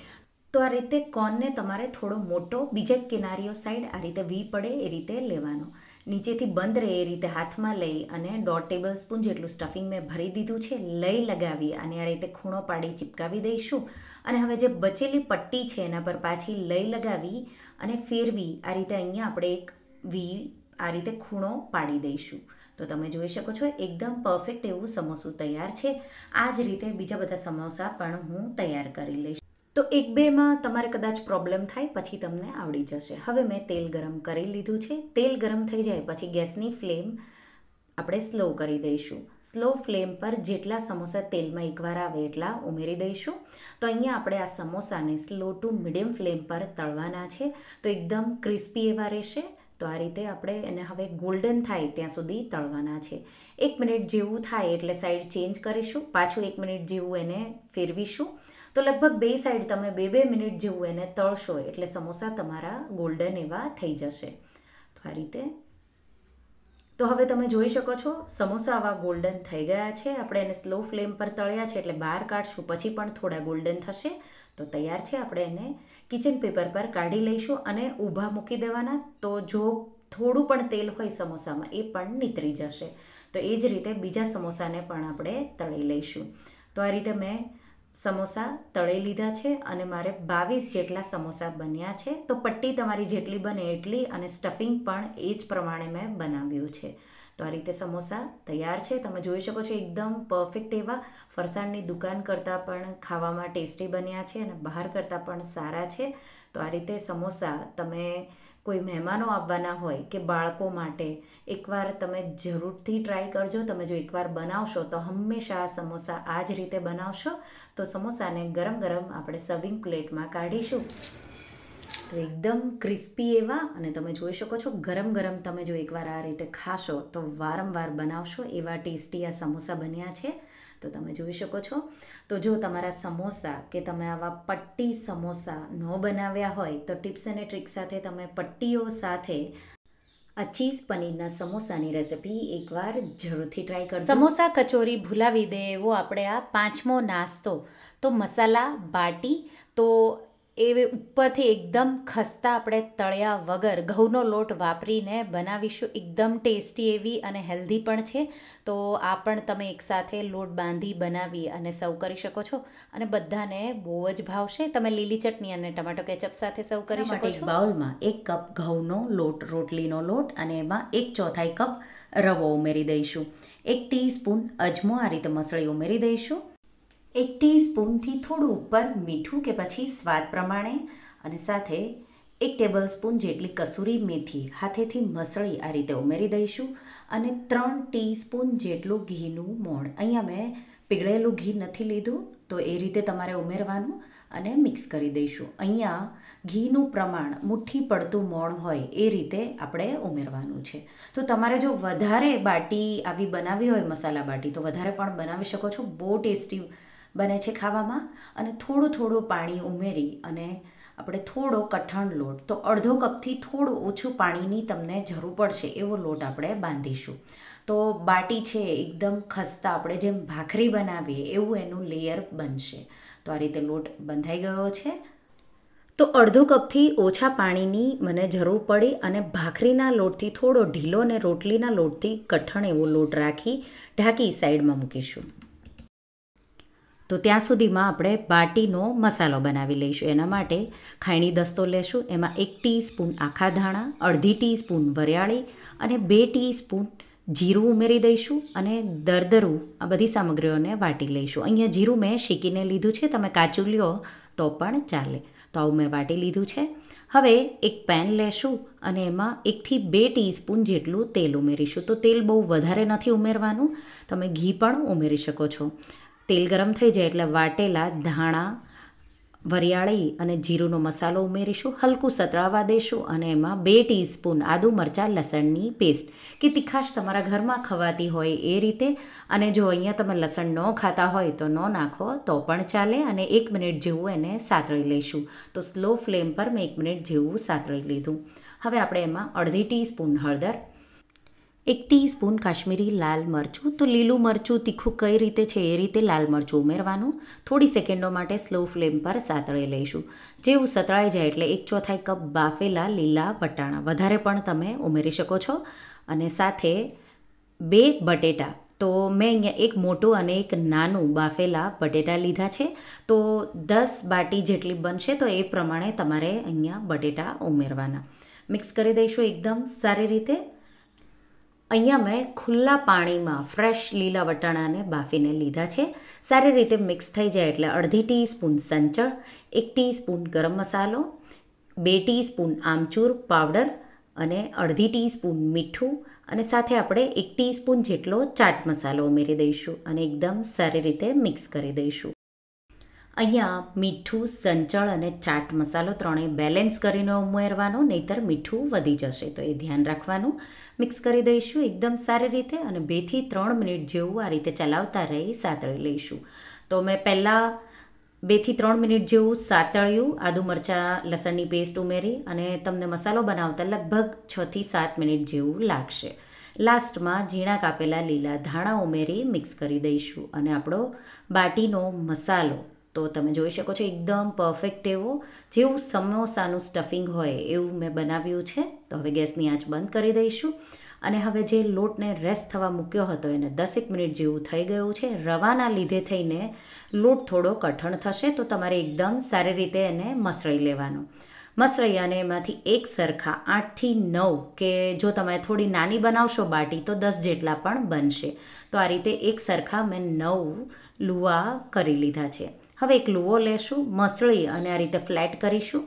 તો આ રીતે કોનને તમારે થોડો મોટો બીજા કિનારીઓ સાઈડ આ રીતે વી પડે એ રીતે લેવાનો નીચેથી બંધ રહે એ રીતે હાથમાં લઈ અને દોઢ ટેબલ સ્પૂન જેટલું સ્ટફિંગ મેં ભરી દીધું છે લઈ લગાવી અને આ રીતે ખૂણો પાડી ચિપકાવી દઈશું અને હવે જે બચેલી પટ્ટી છે એના પર પાછી લઈ લગાવી અને ફેરવી આ રીતે અહીંયા આપણે એક વી આ રીતે ખૂણો પાડી દઈશું તો તમે જોઈ શકો છો એકદમ પરફેક્ટ એવું સમોસું તૈયાર છે આ જ રીતે બીજા બધા સમોસા પણ હું તૈયાર કરી લઈશ તો એક બેમાં તમારે કદાચ પ્રોબ્લેમ થાય પછી તમને આવડી જશે હવે મેં તેલ ગરમ કરી લીધું છે તેલ ગરમ થઈ જાય પછી ગેસની ફ્લેમ આપણે સ્લો કરી દઈશું સ્લો ફ્લેમ પર જેટલા સમોસા તેલમાં એકવાર આવે એટલા ઉમેરી દઈશું તો અહીંયા આપણે આ સમોસાને સ્લો ટુ મીડિયમ ફ્લેમ પર તળવાના છે તો એકદમ ક્રિસ્પી એવા રહેશે તો આ રીતે આપણે એને હવે ગોલ્ડન થાય ત્યાં સુધી તળવાના છે એક મિનિટ જેવું થાય એટલે સાઈડ ચેન્જ કરીશું પાછું એક મિનિટ જેવું એને ફેરવીશું તો લગભગ બે સાઈડ તમે બે બે મિનિટ જેવું એને તળશો એટલે સમોસા તમારા ગોલ્ડન એવા થઈ જશે તો આ રીતે તો હવે તમે જોઈ શકો છો સમોસા આવા ગોલ્ડન થઈ ગયા છે આપણે એને સ્લો ફ્લેમ પર તળ્યા છે એટલે બહાર કાઢશું પછી પણ થોડા ગોલ્ડન થશે તો તૈયાર છે આપણે એને કિચન પેપર પર કાઢી લઈશું અને ઊભા મૂકી દેવાના તો જો થોડું પણ તેલ હોય સમોસામાં એ પણ નીતરી જશે તો એ જ રીતે બીજા સમોસાને પણ આપણે તળી લઈશું તો આ રીતે મેં સમોસા તળી લીધા છે અને મારે બાવીસ જેટલા સમોસા બન્યા છે તો પટ્ટી તમારી જેટલી બને એટલી અને સ્ટફિંગ પણ એ જ પ્રમાણે મેં બનાવ્યું છે તો આ રીતે સમોસા તૈયાર છે તમે જોઈ શકો છો એકદમ પરફેક્ટ એવા ફરસાણની દુકાન કરતાં પણ ખાવામાં ટેસ્ટી બન્યા છે અને બહાર કરતાં પણ સારા છે તો આ રીતે સમોસા તમે કોઈ મહેમાનો આવવાના હોય કે બાળકો માટે એકવાર તમે જરૂરથી ટ્રાય કરજો તમે જો એકવાર બનાવશો તો હંમેશા આ સમોસા આ જ રીતે બનાવશો તો સમોસાને ગરમ ગરમ આપણે સર્વિંગ પ્લેટમાં કાઢીશું તો એકદમ ક્રિસ્પી એવા અને તમે જોઈ શકો છો ગરમ ગરમ તમે જો એકવાર આ રીતે ખાશો તો વારંવાર બનાવશો એવા ટેસ્ટી આ સમોસા બન્યા છે તો તમે જોઈ શકો છો તો જો તમારા સમોસા કે તમે આવા પટ્ટી સમોસા ન બનાવ્યા હોય તો ટિપ્સ અને ટ્રીક સાથે તમે પટ્ટીઓ સાથે આ ચીઝ પનીરના સમોસાની રેસિપી એકવાર જરૂરથી ટ્રાય કરો સમોસા કચોરી ભૂલાવી દે એવો આપણે આ પાંચમો નાસ્તો તો મસાલા બાટી તો એ ઉપરથી એકદમ ખસ્તા આપણે તળ્યા વગર ઘઉંનો લોટ વાપરીને બનાવીશું એકદમ ટેસ્ટી એવી અને હેલ્ધી પણ છે તો આ પણ તમે એકસાથે લોટ બાંધી બનાવી અને સર્વ કરી શકો છો અને બધાને બહુ જ ભાવશે તમે લીલી ચટણી અને ટમાટો કેચઅપ સાથે સર્વ કરી શકો છો બાઉલમાં એક કપ ઘઉંનો લોટ રોટલીનો લોટ અને એમાં એક ચોથાઈ કપ રવો ઉમેરી દઈશું એક ટીસ્પૂન અજમો આ રીતે મસળી ઉમેરી દઈશું એક ટીસ્પૂનથી થોડું ઉપર મીઠું કે પછી સ્વાદ પ્રમાણે અને સાથે એક ટેબલ સ્પૂન જેટલી કસૂરી મેથી હાથેથી મસળી આ રીતે ઉમેરી દઈશું અને ત્રણ ટીસ્પૂન જેટલું ઘીનું મોણ અહીંયા મેં પીગળેલું ઘી નથી લીધું તો એ રીતે તમારે ઉમેરવાનું અને મિક્સ કરી દઈશું અહીંયા ઘીનું પ્રમાણ મુઠ્ઠી પડતું મોણ હોય એ રીતે આપણે ઉમેરવાનું છે તો તમારે જો વધારે બાટી આવી બનાવી હોય મસાલા બાટી તો વધારે પણ બનાવી શકો છો બહુ ટેસ્ટી બને છે ખાવામાં અને થોડું થોડું પાણી ઉમેરી અને આપણે થોડો કઠણ લોટ તો અડધો કપથી થોડું ઓછું પાણીની તમને જરૂર પડશે એવો લોટ આપણે બાંધીશું તો બાટી છે એકદમ ખસ્તા આપણે જેમ ભાખરી બનાવીએ એવું એનું લેયર બનશે તો આ રીતે લોટ બંધાઈ ગયો છે તો અડધો કપથી ઓછા પાણીની મને જરૂર પડી અને ભાખરીના લોટથી થોડો ઢીલો અને રોટલીના લોટથી કઠણ એવો લોટ રાખી ઢાંકી સાઈડમાં મૂકીશું તો ત્યાં સુધીમાં આપણે બાટીનો મસાલો બનાવી લઈશું એના માટે ખાયણી દસ્તો લેશું એમાં એક ટીસ્પૂન આખા ધાણા અડધી ટીસ્પૂન વરિયાળી અને બે ટીસ્પૂન જીરું ઉમેરી દઈશું અને દરદરું આ બધી સામગ્રીઓને વાટી લઈશું અહીંયા જીરું મેં શીકીને લીધું છે તમે કાચું લ્યો તો પણ ચાલે તો આવું મેં વાટી લીધું છે હવે એક પેન લેશું અને એમાં એકથી બે ટીસ્પૂન જેટલું તેલ ઉમેરીશું તો તેલ બહુ વધારે નથી ઉમેરવાનું તમે ઘી પણ ઉમેરી શકો છો તેલ ગરમ થઈ જાય એટલે વાટેલા ધાણા વરિયાળી અને જીરુંનો મસાલો ઉમેરીશું હલકું સતળાવા દઈશું અને એમાં બે ટીસ્પૂન આદુ મરચાં લસણની પેસ્ટ કે તીખાશ તમારા ઘરમાં ખવાતી હોય એ રીતે અને જો અહીંયા તમે લસણ ન ખાતા હોય તો ન નાખો તો પણ ચાલે અને એક મિનિટ જેવું એને સાતળી લઈશું તો સ્લો ફ્લેમ પર મેં એક મિનિટ જેવું સાતળી લીધું હવે આપણે એમાં અડધી ટીસ્પૂન હળદર એક ટીસ્પૂન કાશ્મીરી લાલ મરચું તો લીલું મરચું તીખું કઈ રીતે છે એ રીતે લાલ મરચું ઉમેરવાનું થોડી સેકન્ડો માટે સ્લો ફ્લેમ પર સાતળી લઈશું જેવું સતળાઈ જાય એટલે એક ચોથાઈ કપ બાફેલા લીલા વટાણા વધારે પણ તમે ઉમેરી શકો છો અને સાથે બે બટેટા તો મેં અહીંયા એક મોટું અને એક નાનું બાફેલા બટેટા લીધા છે તો દસ બાટી જેટલી બનશે તો એ પ્રમાણે તમારે અહીંયા બટેટા ઉમેરવાના મિક્સ કરી દઈશું એકદમ સારી રીતે અહીંયા મેં ખુલ્લા પાણીમાં ફ્રેશ લીલા વટાણાને બાફીને લીધા છે સારી રીતે મિક્સ થઈ જાય એટલે અડધી ટીસ્પૂન સંચળ એક ટીસ્પૂન ગરમ મસાલો બે ટીસ્પૂન આમચૂર પાવડર અને અડધી ટીસ્પૂન મીઠું અને સાથે આપણે એક ટીસ્પૂન જેટલો ચાટ મસાલો ઉમેરી દઈશું અને એકદમ સારી રીતે મિક્સ કરી દઈશું અહીંયા મીઠું સંચળ અને ચાટ મસાલો ત્રણેય બેલેન્સ કરીને ઉમેરવાનો નહીતર મીઠું વધી જશે તો એ ધ્યાન રાખવાનું મિક્સ કરી દઈશું એકદમ સારી રીતે અને બેથી ત્રણ મિનિટ જેવું આ રીતે ચલાવતા રહી સાતળી લઈશું તો મેં પહેલાં બેથી ત્રણ મિનિટ જેવું સાતળ્યું આદુ મરચાં લસણની પેસ્ટ ઉમેરી અને તમને મસાલો બનાવતા લગભગ છથી સાત મિનિટ જેવું લાગશે લાસ્ટમાં ઝીણા કાપેલા લીલા ધાણા ઉમેરી મિક્સ કરી દઈશું અને આપણો બાટીનો મસાલો તો તમે જોઈ શકો છો એકદમ પરફેક્ટ એવો જેવું સમોસાનું સ્ટફિંગ હોય એવું મેં બનાવ્યું છે તો હવે ગેસની આંચ બંધ કરી દઈશું અને હવે જે લોટને રેસ્ટ થવા મૂક્યો હતો એને દસેક મિનિટ જેવું થઈ ગયું છે રવાના લીધે થઈને લોટ થોડો કઠણ થશે તો તમારે એકદમ સારી રીતે એને મસળાઈ લેવાનો મસળાઈ અને એમાંથી એક સરખા આઠથી નવ કે જો તમે થોડી નાની બનાવશો બાટી તો દસ જેટલા પણ બનશે તો આ રીતે એક સરખા મેં નવ લુવા કરી લીધા છે હવે એક લુઓ લેશું મસળી અને આ રીતે ફ્લેટ કરીશું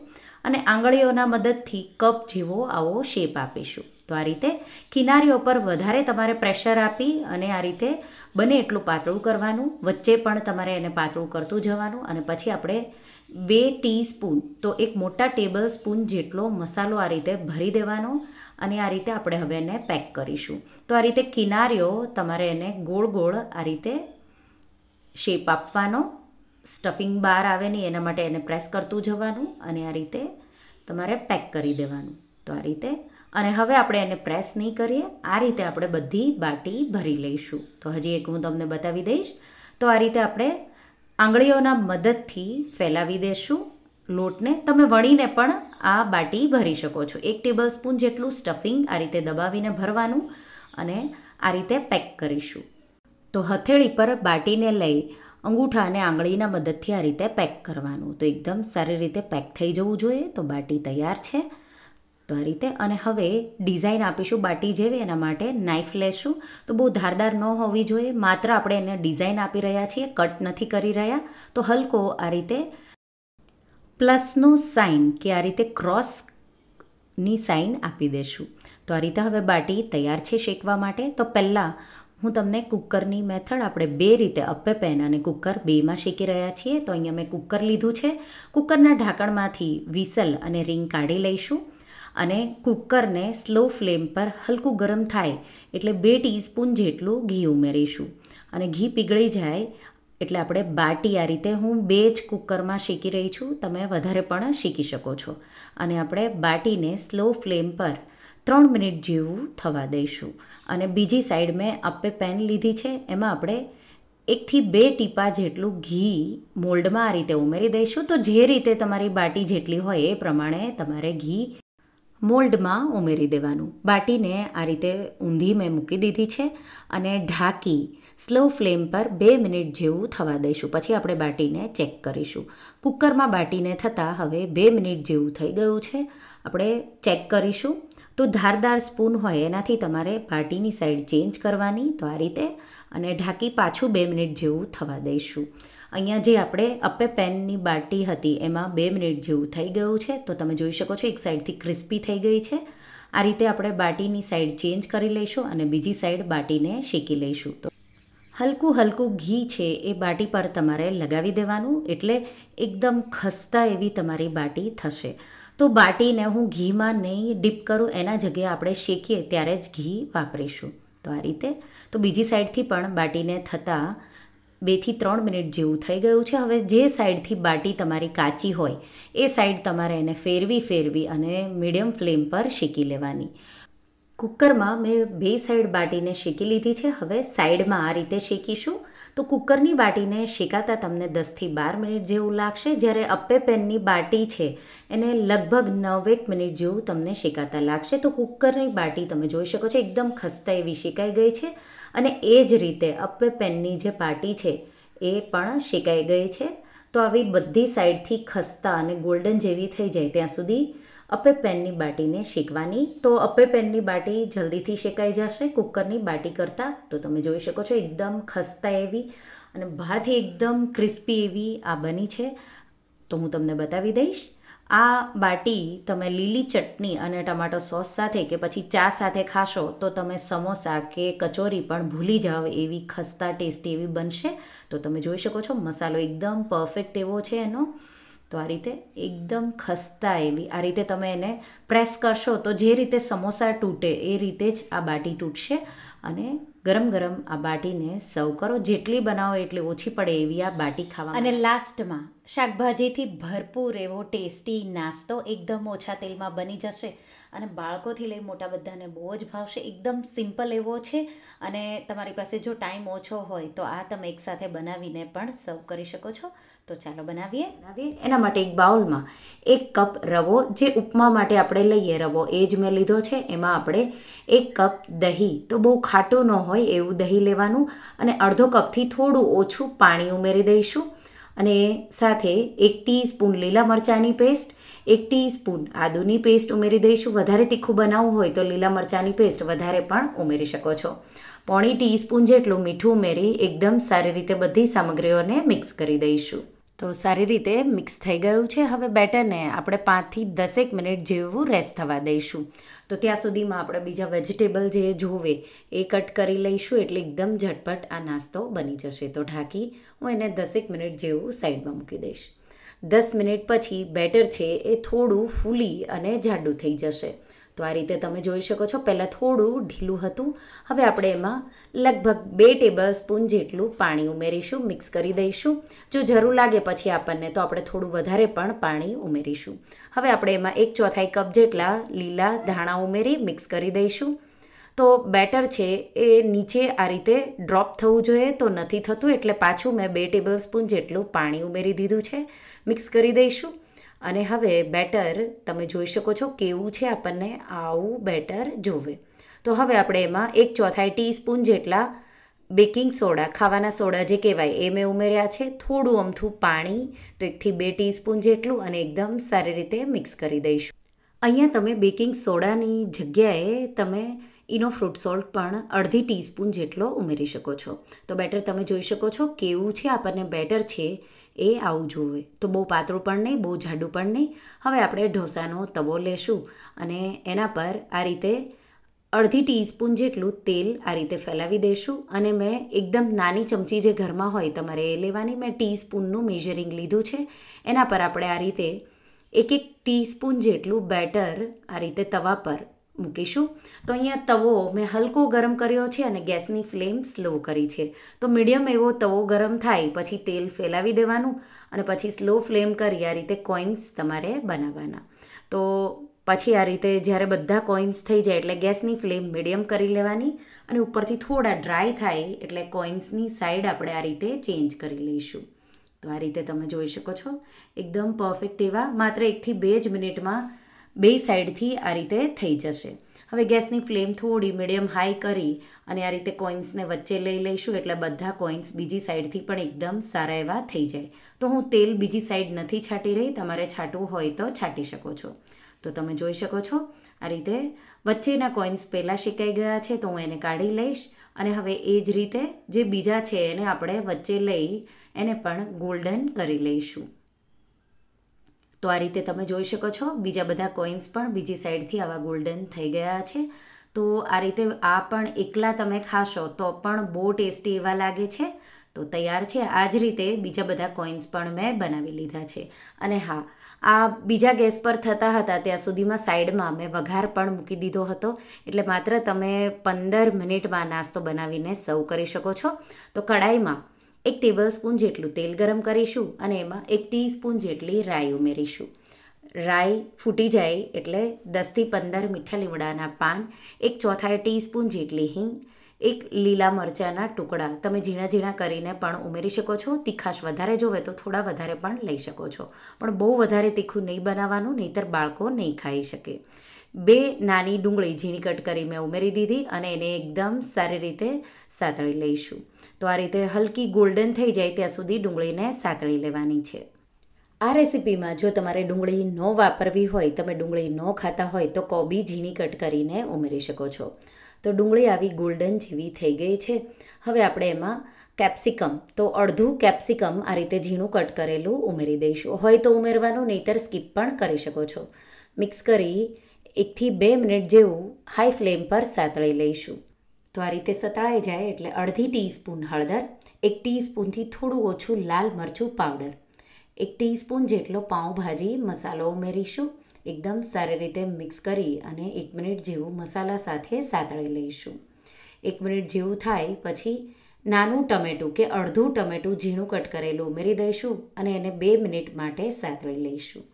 અને આંગળીઓના મદદથી કપ જેવો આવો શેપ આપીશું તો આ રીતે કિનારીઓ પર વધારે તમારે પ્રેશર આપી અને આ રીતે બને એટલું પાતળું કરવાનું વચ્ચે પણ તમારે એને પાતળું કરતું જવાનું અને પછી આપણે બે ટી સ્પૂન તો એક મોટા ટેબલ સ્પૂન જેટલો મસાલો આ રીતે ભરી દેવાનો અને આ રીતે આપણે હવે એને પેક કરીશું તો આ રીતે કિનારીઓ તમારે એને ગોળ ગોળ આ રીતે શેપ આપવાનો સ્ટફિંગ બહાર આવે નહીં એના માટે એને પ્રેસ કરતું જવાનું અને આ રીતે તમારે પેક કરી દેવાનું તો આ રીતે અને હવે આપણે એને પ્રેસ નહીં કરીએ આ રીતે આપણે બધી બાટી ભરી લઈશું તો હજી એક હું તમને બતાવી દઈશ તો આ રીતે આપણે આંગળીઓના મદદથી ફેલાવી દેશું લોટને તમે વળીને પણ આ બાટી ભરી શકો છો એક ટેબલ સ્પૂન જેટલું સ્ટફિંગ આ રીતે દબાવીને ભરવાનું અને આ રીતે પેક કરીશું તો હથેળી પર બાટીને લઈ અંગૂઠા અને આંગળીના મદદથી આ રીતે પેક કરવાનું તો એકદમ સારી રીતે પેક થઈ જવું જોઈએ તો બાટી તૈયાર છે તો આ રીતે અને હવે ડિઝાઇન આપીશું બાટી જેવી એના માટે નાઇફ લેશું તો બહુ ધારદાર ન હોવી જોઈએ માત્ર આપણે એને ડિઝાઇન આપી રહ્યા છીએ કટ નથી કરી રહ્યા તો હલકો આ રીતે પ્લસનું સાઇન કે આ રીતે ક્રોસની ની સાઇન આપી દેશું તો આ રીતે હવે બાટી તૈયાર છે શેકવા માટે તો પહેલાં હું તમને કુકરની મેથડ આપણે બે રીતે અપ્પે પેન અને કુકર બેમાં શીખી રહ્યા છીએ તો અહીંયા મેં કુકર લીધું છે કુકરના ઢાંકણમાંથી વિસલ અને રિંગ કાઢી લઈશું અને કુકરને સ્લો ફ્લેમ પર હલકું ગરમ થાય એટલે બે ટીસ્પૂન જેટલું ઘી ઉમેરીશું અને ઘી પીગળી જાય એટલે આપણે બાટી આ રીતે હું બે જ કુકરમાં શીખી રહી છું તમે વધારે પણ શીખી શકો છો અને આપણે બાટીને સ્લો ફ્લેમ પર ત્રણ મિનિટ જેવું થવા દઈશું અને બીજી સાઈડ મેં અપ્પે પેન લીધી છે એમાં આપણે એકથી બે ટીપા જેટલું ઘી મોલ્ડમાં આ રીતે ઉમેરી દઈશું તો જે રીતે તમારી બાટી જેટલી હોય એ પ્રમાણે તમારે ઘી મોલ્ડમાં ઉમેરી દેવાનું બાટીને આ રીતે ઊંધી મેં મૂકી દીધી છે અને ઢાંકી સ્લો ફ્લેમ પર બે મિનિટ જેવું થવા દઈશું પછી આપણે બાટીને ચેક કરીશું કુકરમાં બાટીને થતાં હવે બે મિનિટ જેવું થઈ ગયું છે આપણે ચેક કરીશું તો ધારદાર સ્પૂન હોય એનાથી તમારે બાટીની સાઈડ ચેન્જ કરવાની તો આ રીતે અને ઢાંકી પાછું બે મિનિટ જેવું થવા દઈશું અહીંયા જે આપણે અપે પેનની બાટી હતી એમાં બે મિનિટ જેવું થઈ ગયું છે તો તમે જોઈ શકો છો એક સાઈડથી ક્રિસ્પી થઈ ગઈ છે આ રીતે આપણે બાટીની સાઈડ ચેન્જ કરી લઈશું અને બીજી સાઈડ બાટીને શેકી લઈશું તો હલકું હલકું ઘી છે એ બાટી પર તમારે લગાવી દેવાનું એટલે એકદમ ખસ્તા એવી તમારી બાટી થશે તો બાટીને હું ઘીમાં નહીં ડીપ કરું એના જગ્યાએ આપણે શેકીએ ત્યારે જ ઘી વાપરીશું તો આ રીતે તો બીજી સાઈડથી પણ બાટીને થતાં બેથી ત્રણ મિનિટ જેવું થઈ ગયું છે હવે જે સાઈડથી બાટી તમારી કાચી હોય એ સાઈડ તમારે એને ફેરવી ફેરવી અને મીડિયમ ફ્લેમ પર શેકી લેવાની કુકરમાં મેં બે સાઈડ બાટીને શેકી લીધી છે હવે સાઈડમાં આ રીતે શેકીશું તો કુકરની બાટીને શેકાતા તમને દસથી બાર મિનિટ જેવું લાગશે જ્યારે અપ્પે પેનની બાટી છે એને લગભગ નવેક મિનિટ જેવું તમને શેકાતા લાગશે તો કુકરની બાટી તમે જોઈ શકો છો એકદમ ખસ્તા એવી શેકાઈ ગઈ છે અને એ જ રીતે અપ્પે પેનની જે બાટી છે એ પણ શેકાઈ ગઈ છે તો આવી બધી સાઈડથી ખસ્તા અને ગોલ્ડન જેવી થઈ જાય ત્યાં સુધી અપ્પે પેનની બાટીને શેકવાની તો અપ્પે પેનની બાટી જલ્દીથી શેકાઈ જશે કુકરની બાટી કરતાં તો તમે જોઈ શકો છો એકદમ ખસ્તા એવી અને બહારથી એકદમ ક્રિસ્પી એવી આ બની છે તો હું તમને બતાવી દઈશ આ બાટી તમે લીલી ચટણી અને ટમાટો સોસ સાથે કે પછી ચા સાથે ખાશો તો તમે સમોસા કે કચોરી પણ ભૂલી જાઓ એવી ખસ્તા ટેસ્ટી એવી બનશે તો તમે જોઈ શકો છો મસાલો એકદમ પરફેક્ટ એવો છે એનો તો આ રીતે એકદમ ખસ્તા એવી આ રીતે તમે એને પ્રેસ કરશો તો જે રીતે સમોસા તૂટે એ રીતે જ આ બાટી તૂટશે અને ગરમ ગરમ આ બાટીને સર્વ કરો જેટલી બનાવો એટલી ઓછી પડે એવી આ બાટી ખાવા અને લાસ્ટમાં શાકભાજીથી ભરપૂર એવો ટેસ્ટી નાસ્તો એકદમ ઓછા તેલમાં બની જશે અને બાળકોથી લઈ મોટા બધાને બહુ જ ભાવશે એકદમ સિમ્પલ એવો છે અને તમારી પાસે જો ટાઈમ ઓછો હોય તો આ તમે એકસાથે બનાવીને પણ સર્વ કરી શકો છો તો ચાલો બનાવીએ બનાવીએ એના માટે એક બાઉલમાં એક કપ રવો જે ઉપમા માટે આપણે લઈએ રવો એ જ મેં લીધો છે એમાં આપણે એક કપ દહીં તો બહુ ખાટું ન હોય એવું દહીં લેવાનું અને અડધો કપથી થોડું ઓછું પાણી ઉમેરી દઈશું અને સાથે એક ટીસ્પૂન લીલા મરચાંની પેસ્ટ એક ટીસ્પૂન આદુની પેસ્ટ ઉમેરી દઈશું વધારે તીખું બનાવવું હોય તો લીલા મરચાંની પેસ્ટ વધારે પણ ઉમેરી શકો છો પોણી ટીસ્પૂન જેટલું મીઠું ઉમેરી એકદમ સારી રીતે બધી સામગ્રીઓને મિક્સ કરી દઈશું તો સારી રીતે મિક્સ થઈ ગયું છે હવે બેટરને આપણે પાંચથી દસેક મિનિટ જેવું રેસ્ટ થવા દઈશું તો ત્યાં સુધીમાં આપણે બીજા વેજીટેબલ જે જોવે એ કટ કરી લઈશું એટલે એકદમ ઝટપટ આ નાસ્તો બની જશે તો ઢાંકી હું એને દસેક મિનિટ જેવું સાઈડમાં મૂકી દઈશ દસ મિનિટ પછી બેટર છે એ થોડું ફૂલી અને જાડું થઈ જશે તો આ રીતે તમે જોઈ શકો છો પહેલાં થોડું ઢીલું હતું હવે આપણે એમાં લગભગ બે ટેબલ સ્પૂન જેટલું પાણી ઉમેરીશું મિક્સ કરી દઈશું જો જરૂર લાગે પછી આપણને તો આપણે થોડું વધારે પણ પાણી ઉમેરીશું હવે આપણે એમાં એક ચોથાઈ કપ જેટલા લીલા ધાણા ઉમેરી મિક્સ કરી દઈશું તો બેટર છે એ નીચે આ રીતે ડ્રોપ થવું જોઈએ તો નથી થતું એટલે પાછું મેં બે ટેબલ સ્પૂન જેટલું પાણી ઉમેરી દીધું છે મિક્સ કરી દઈશું અને હવે બેટર તમે જોઈ શકો છો કેવું છે આપણને આવું બેટર જોવે તો હવે આપણે એમાં એક ચોથાઈ ટીસ્પૂન જેટલા બેકિંગ સોડા ખાવાના સોડા જે કહેવાય એ મેં ઉમેર્યા છે થોડું અમથું પાણી તો એકથી બે ટીસ્પૂન જેટલું અને એકદમ સારી રીતે મિક્સ કરી દઈશું અહીંયા તમે બેકિંગ સોડાની જગ્યાએ તમે એનો ફ્રૂટ સોલ્ટ પણ અડધી ટીસ્પૂન જેટલો ઉમેરી શકો છો તો બેટર તમે જોઈ શકો છો કેવું છે આપણને બેટર છે એ આવું જોવે તો બહુ પાતળું પણ નહીં બહુ જાડું પણ નહીં હવે આપણે ઢોસાનો તવો લેશું અને એના પર આ રીતે અડધી ટીસ્પૂન જેટલું તેલ આ રીતે ફેલાવી દઈશું અને મેં એકદમ નાની ચમચી જે ઘરમાં હોય તમારે એ લેવાની મેં ટીસ્પૂનનું મેજરિંગ લીધું છે એના પર આપણે આ રીતે એક એક ટીસ્પૂન જેટલું બેટર આ રીતે તવા પર મૂકીશું તો અહીંયા તવો મેં હલકો ગરમ કર્યો છે અને ગેસની ફ્લેમ સ્લો કરી છે તો મીડિયમ એવો તવો ગરમ થાય પછી તેલ ફેલાવી દેવાનું અને પછી સ્લો ફ્લેમ કરી આ રીતે કોઇન્સ તમારે બનાવવાના તો પછી આ રીતે જ્યારે બધા કોઇન્સ થઈ જાય એટલે ગેસની ફ્લેમ મીડિયમ કરી લેવાની અને ઉપરથી થોડા ડ્રાય થાય એટલે કોઇન્સની સાઈડ આપણે આ રીતે ચેન્જ કરી લઈશું તો આ રીતે તમે જોઈ શકો છો એકદમ પરફેક્ટ એવા માત્ર એકથી બે જ મિનિટમાં બે સાઈડથી આ રીતે થઈ જશે હવે ગેસની ફ્લેમ થોડી મીડિયમ હાઈ કરી અને આ રીતે કોઇન્સને વચ્ચે લઈ લઈશું એટલે બધા કોઇન્સ બીજી સાઈડથી પણ એકદમ સારા એવા થઈ જાય તો હું તેલ બીજી સાઈડ નથી છાંટી રહી તમારે છાંટવું હોય તો છાંટી શકો છો તો તમે જોઈ શકો છો આ રીતે વચ્ચેના કોઇન્સ પહેલાં શેકાઈ ગયા છે તો હું એને કાઢી લઈશ અને હવે એ જ રીતે જે બીજા છે એને આપણે વચ્ચે લઈ એને પણ ગોલ્ડન કરી લઈશું તો આ રીતે તમે જોઈ શકો છો બીજા બધા કોઈન્સ પણ બીજી સાઈડથી આવા ગોલ્ડન થઈ ગયા છે તો આ રીતે આ પણ એકલા તમે ખાશો તો પણ બહુ ટેસ્ટી એવા લાગે છે તો તૈયાર છે આ જ રીતે બીજા બધા કોઈન્સ પણ મેં બનાવી લીધા છે અને હા આ બીજા ગેસ પર થતા હતા ત્યાં સુધીમાં સાઈડમાં મેં વઘાર પણ મૂકી દીધો હતો એટલે માત્ર તમે પંદર મિનિટમાં નાસ્તો બનાવીને સર્વ કરી શકો છો તો કઢાઈમાં એક ટેબલ સ્પૂન જેટલું તેલ ગરમ કરીશું અને એમાં એક ટીસ્પૂન જેટલી રાઈ ઉમેરીશું રાઈ ફૂટી જાય એટલે દસથી પંદર મીઠા લીમડાના પાન એક ચોથાઈ ટીસ્પૂન જેટલી હિંગ એક લીલા મરચાંના ટુકડા તમે ઝીણા ઝીણા કરીને પણ ઉમેરી શકો છો તીખાશ વધારે જોવે તો થોડા વધારે પણ લઈ શકો છો પણ બહુ વધારે તીખું નહીં બનાવવાનું નહીંતર બાળકો નહીં ખાઈ શકે બે નાની ડુંગળી ઝીણી કટ કરી મેં ઉમેરી દીધી અને એને એકદમ સારી રીતે સાતળી લઈશું તો આ રીતે હલકી ગોલ્ડન થઈ જાય ત્યાં સુધી ડુંગળીને સાતળી લેવાની છે આ રેસિપીમાં જો તમારે ડુંગળી ન વાપરવી હોય તમે ડુંગળી ન ખાતા હોય તો કોબી ઝીણી કટ કરીને ઉમેરી શકો છો તો ડુંગળી આવી ગોલ્ડન જેવી થઈ ગઈ છે હવે આપણે એમાં કેપ્સિકમ તો અડધું કેપ્સિકમ આ રીતે ઝીણું કટ કરેલું ઉમેરી દઈશું હોય તો ઉમેરવાનું નહીતર સ્કીપ પણ કરી શકો છો મિક્સ કરી એકથી બે મિનિટ જેવું હાઈ ફ્લેમ પર સાતળી લઈશું તો આ રીતે સતળાઈ જાય એટલે અડધી ટીસ્પૂન હળદર એક ટીસ્પૂનથી થોડું ઓછું લાલ મરચું પાવડર એક ટીસ્પૂન જેટલો પાઉંભાજી મસાલો ઉમેરીશું એકદમ સારી રીતે મિક્સ કરી અને એક મિનિટ જેવું મસાલા સાથે સાતળી લઈશું એક મિનિટ જેવું થાય પછી નાનું ટમેટું કે અડધું ટમેટું ઝીણું કટ કરેલું ઉમેરી દઈશું અને એને બે મિનિટ માટે સાતળી લઈશું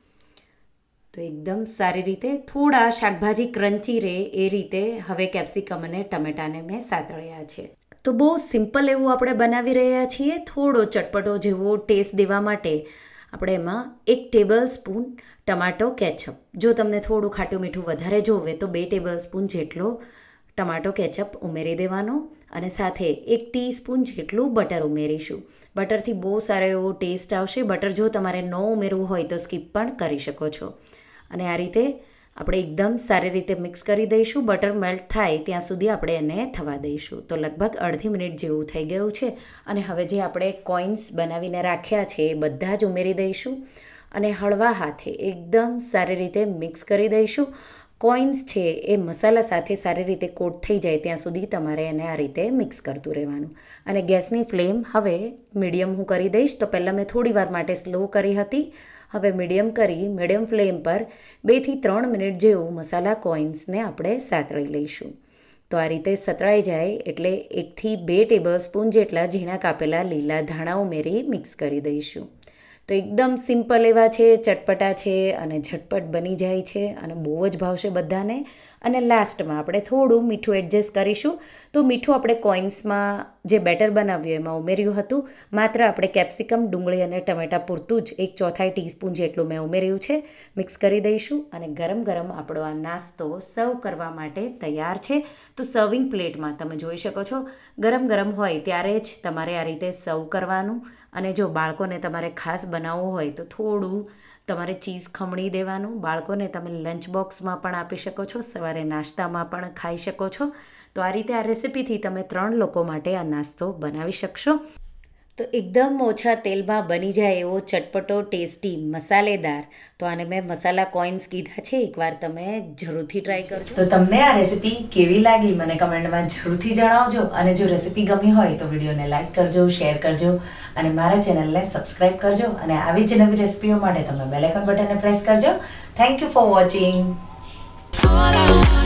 તો એકદમ સારી રીતે થોડા શાકભાજી ક્રન્ચી રહે એ રીતે હવે કેપ્સિકમ અને ટમેટાને મેં સાતળ્યા છે તો બહુ સિમ્પલ એવું આપણે બનાવી રહ્યા છીએ થોડો ચટપટો જેવો ટેસ્ટ દેવા માટે આપણે એમાં એક ટેબલ સ્પૂન ટમાટો કેચઅપ જો તમને થોડું ખાટું મીઠું વધારે જોવે તો બે ટેબલ સ્પૂન જેટલો ટમાટો કેચઅપ ઉમેરી દેવાનો અને સાથે એક ટીસ્પૂન જેટલું બટર ઉમેરીશું બટરથી બહુ સારો એવો ટેસ્ટ આવશે બટર જો તમારે ન ઉમેરવું હોય તો સ્કીપ પણ કરી શકો છો અને આ રીતે આપણે એકદમ સારી રીતે મિક્સ કરી દઈશું બટર મેલ્ટ થાય ત્યાં સુધી આપણે એને થવા દઈશું તો લગભગ અડધી મિનિટ જેવું થઈ ગયું છે અને હવે જે આપણે કોઇન્સ બનાવીને રાખ્યા છે એ બધા જ ઉમેરી દઈશું અને હળવા હાથે એકદમ સારી રીતે મિક્સ કરી દઈશું કોઇન્સ છે એ મસાલા સાથે સારી રીતે કોટ થઈ જાય ત્યાં સુધી તમારે એને આ રીતે મિક્સ કરતું રહેવાનું અને ગેસની ફ્લેમ હવે મીડિયમ હું કરી દઈશ તો પહેલાં મેં થોડી વાર માટે સ્લો કરી હતી હવે મીડિયમ કરી મીડિયમ ફ્લેમ પર બેથી ત્રણ મિનિટ જેવું મસાલા કોઇન્સને આપણે સાતળી લઈશું તો આ રીતે સતળાઈ જાય એટલે એકથી બે ટેબલ સ્પૂન જેટલા ઝીણા કાપેલા લીલા ધાણા ઉમેરી મિક્સ કરી દઈશું તો એકદમ સિમ્પલ એવા છે ચટપટા છે અને ઝટપટ બની જાય છે અને બહુ જ ભાવશે બધાને અને લાસ્ટમાં આપણે થોડું મીઠું એડજસ્ટ કરીશું તો મીઠું આપણે કોઇન્સમાં જે બેટર બનાવ્યું એમાં ઉમેર્યું હતું માત્ર આપણે કેપ્સિકમ ડુંગળી અને ટમેટાં પૂરતું જ એક ચોથાઈ ટીસ્પૂન જેટલું મેં ઉમેર્યું છે મિક્સ કરી દઈશું અને ગરમ ગરમ આપણો આ નાસ્તો સર્વ કરવા માટે તૈયાર છે તો સર્વિંગ પ્લેટમાં તમે જોઈ શકો છો ગરમ ગરમ હોય ત્યારે જ તમારે આ રીતે સર્વ કરવાનું અને જો બાળકોને તમારે ખાસ બનાવવું હોય તો થોડું તમારે ચીઝ ખમણી દેવાનું બાળકોને તમે લંચ બોક્સમાં પણ આપી શકો છો સવારે નાસ્તામાં પણ ખાઈ શકો છો તો આ રીતે આ રેસીપીથી તમે ત્રણ લોકો માટે આ નાસ્તો બનાવી શકશો તો એકદમ ઓછા તેલમાં બની જાય એવો ચટપટો ટેસ્ટી મસાલેદાર તો આને મેં મસાલા કોઇન્સ કીધા છે એકવાર તમે જરૂરથી ટ્રાય કરજો તો તમને આ રેસીપી કેવી લાગી મને કમેન્ટમાં જરૂરથી જણાવજો અને જો રેસીપી ગમી હોય તો વિડીયોને લાઇક કરજો શેર કરજો અને મારા ચેનલને સબસ્ક્રાઇબ કરજો અને આવી જ નવી રેસીપીઓ માટે તમે બેલેકન બટનને પ્રેસ કરજો થેન્ક યુ ફોર વોચિંગ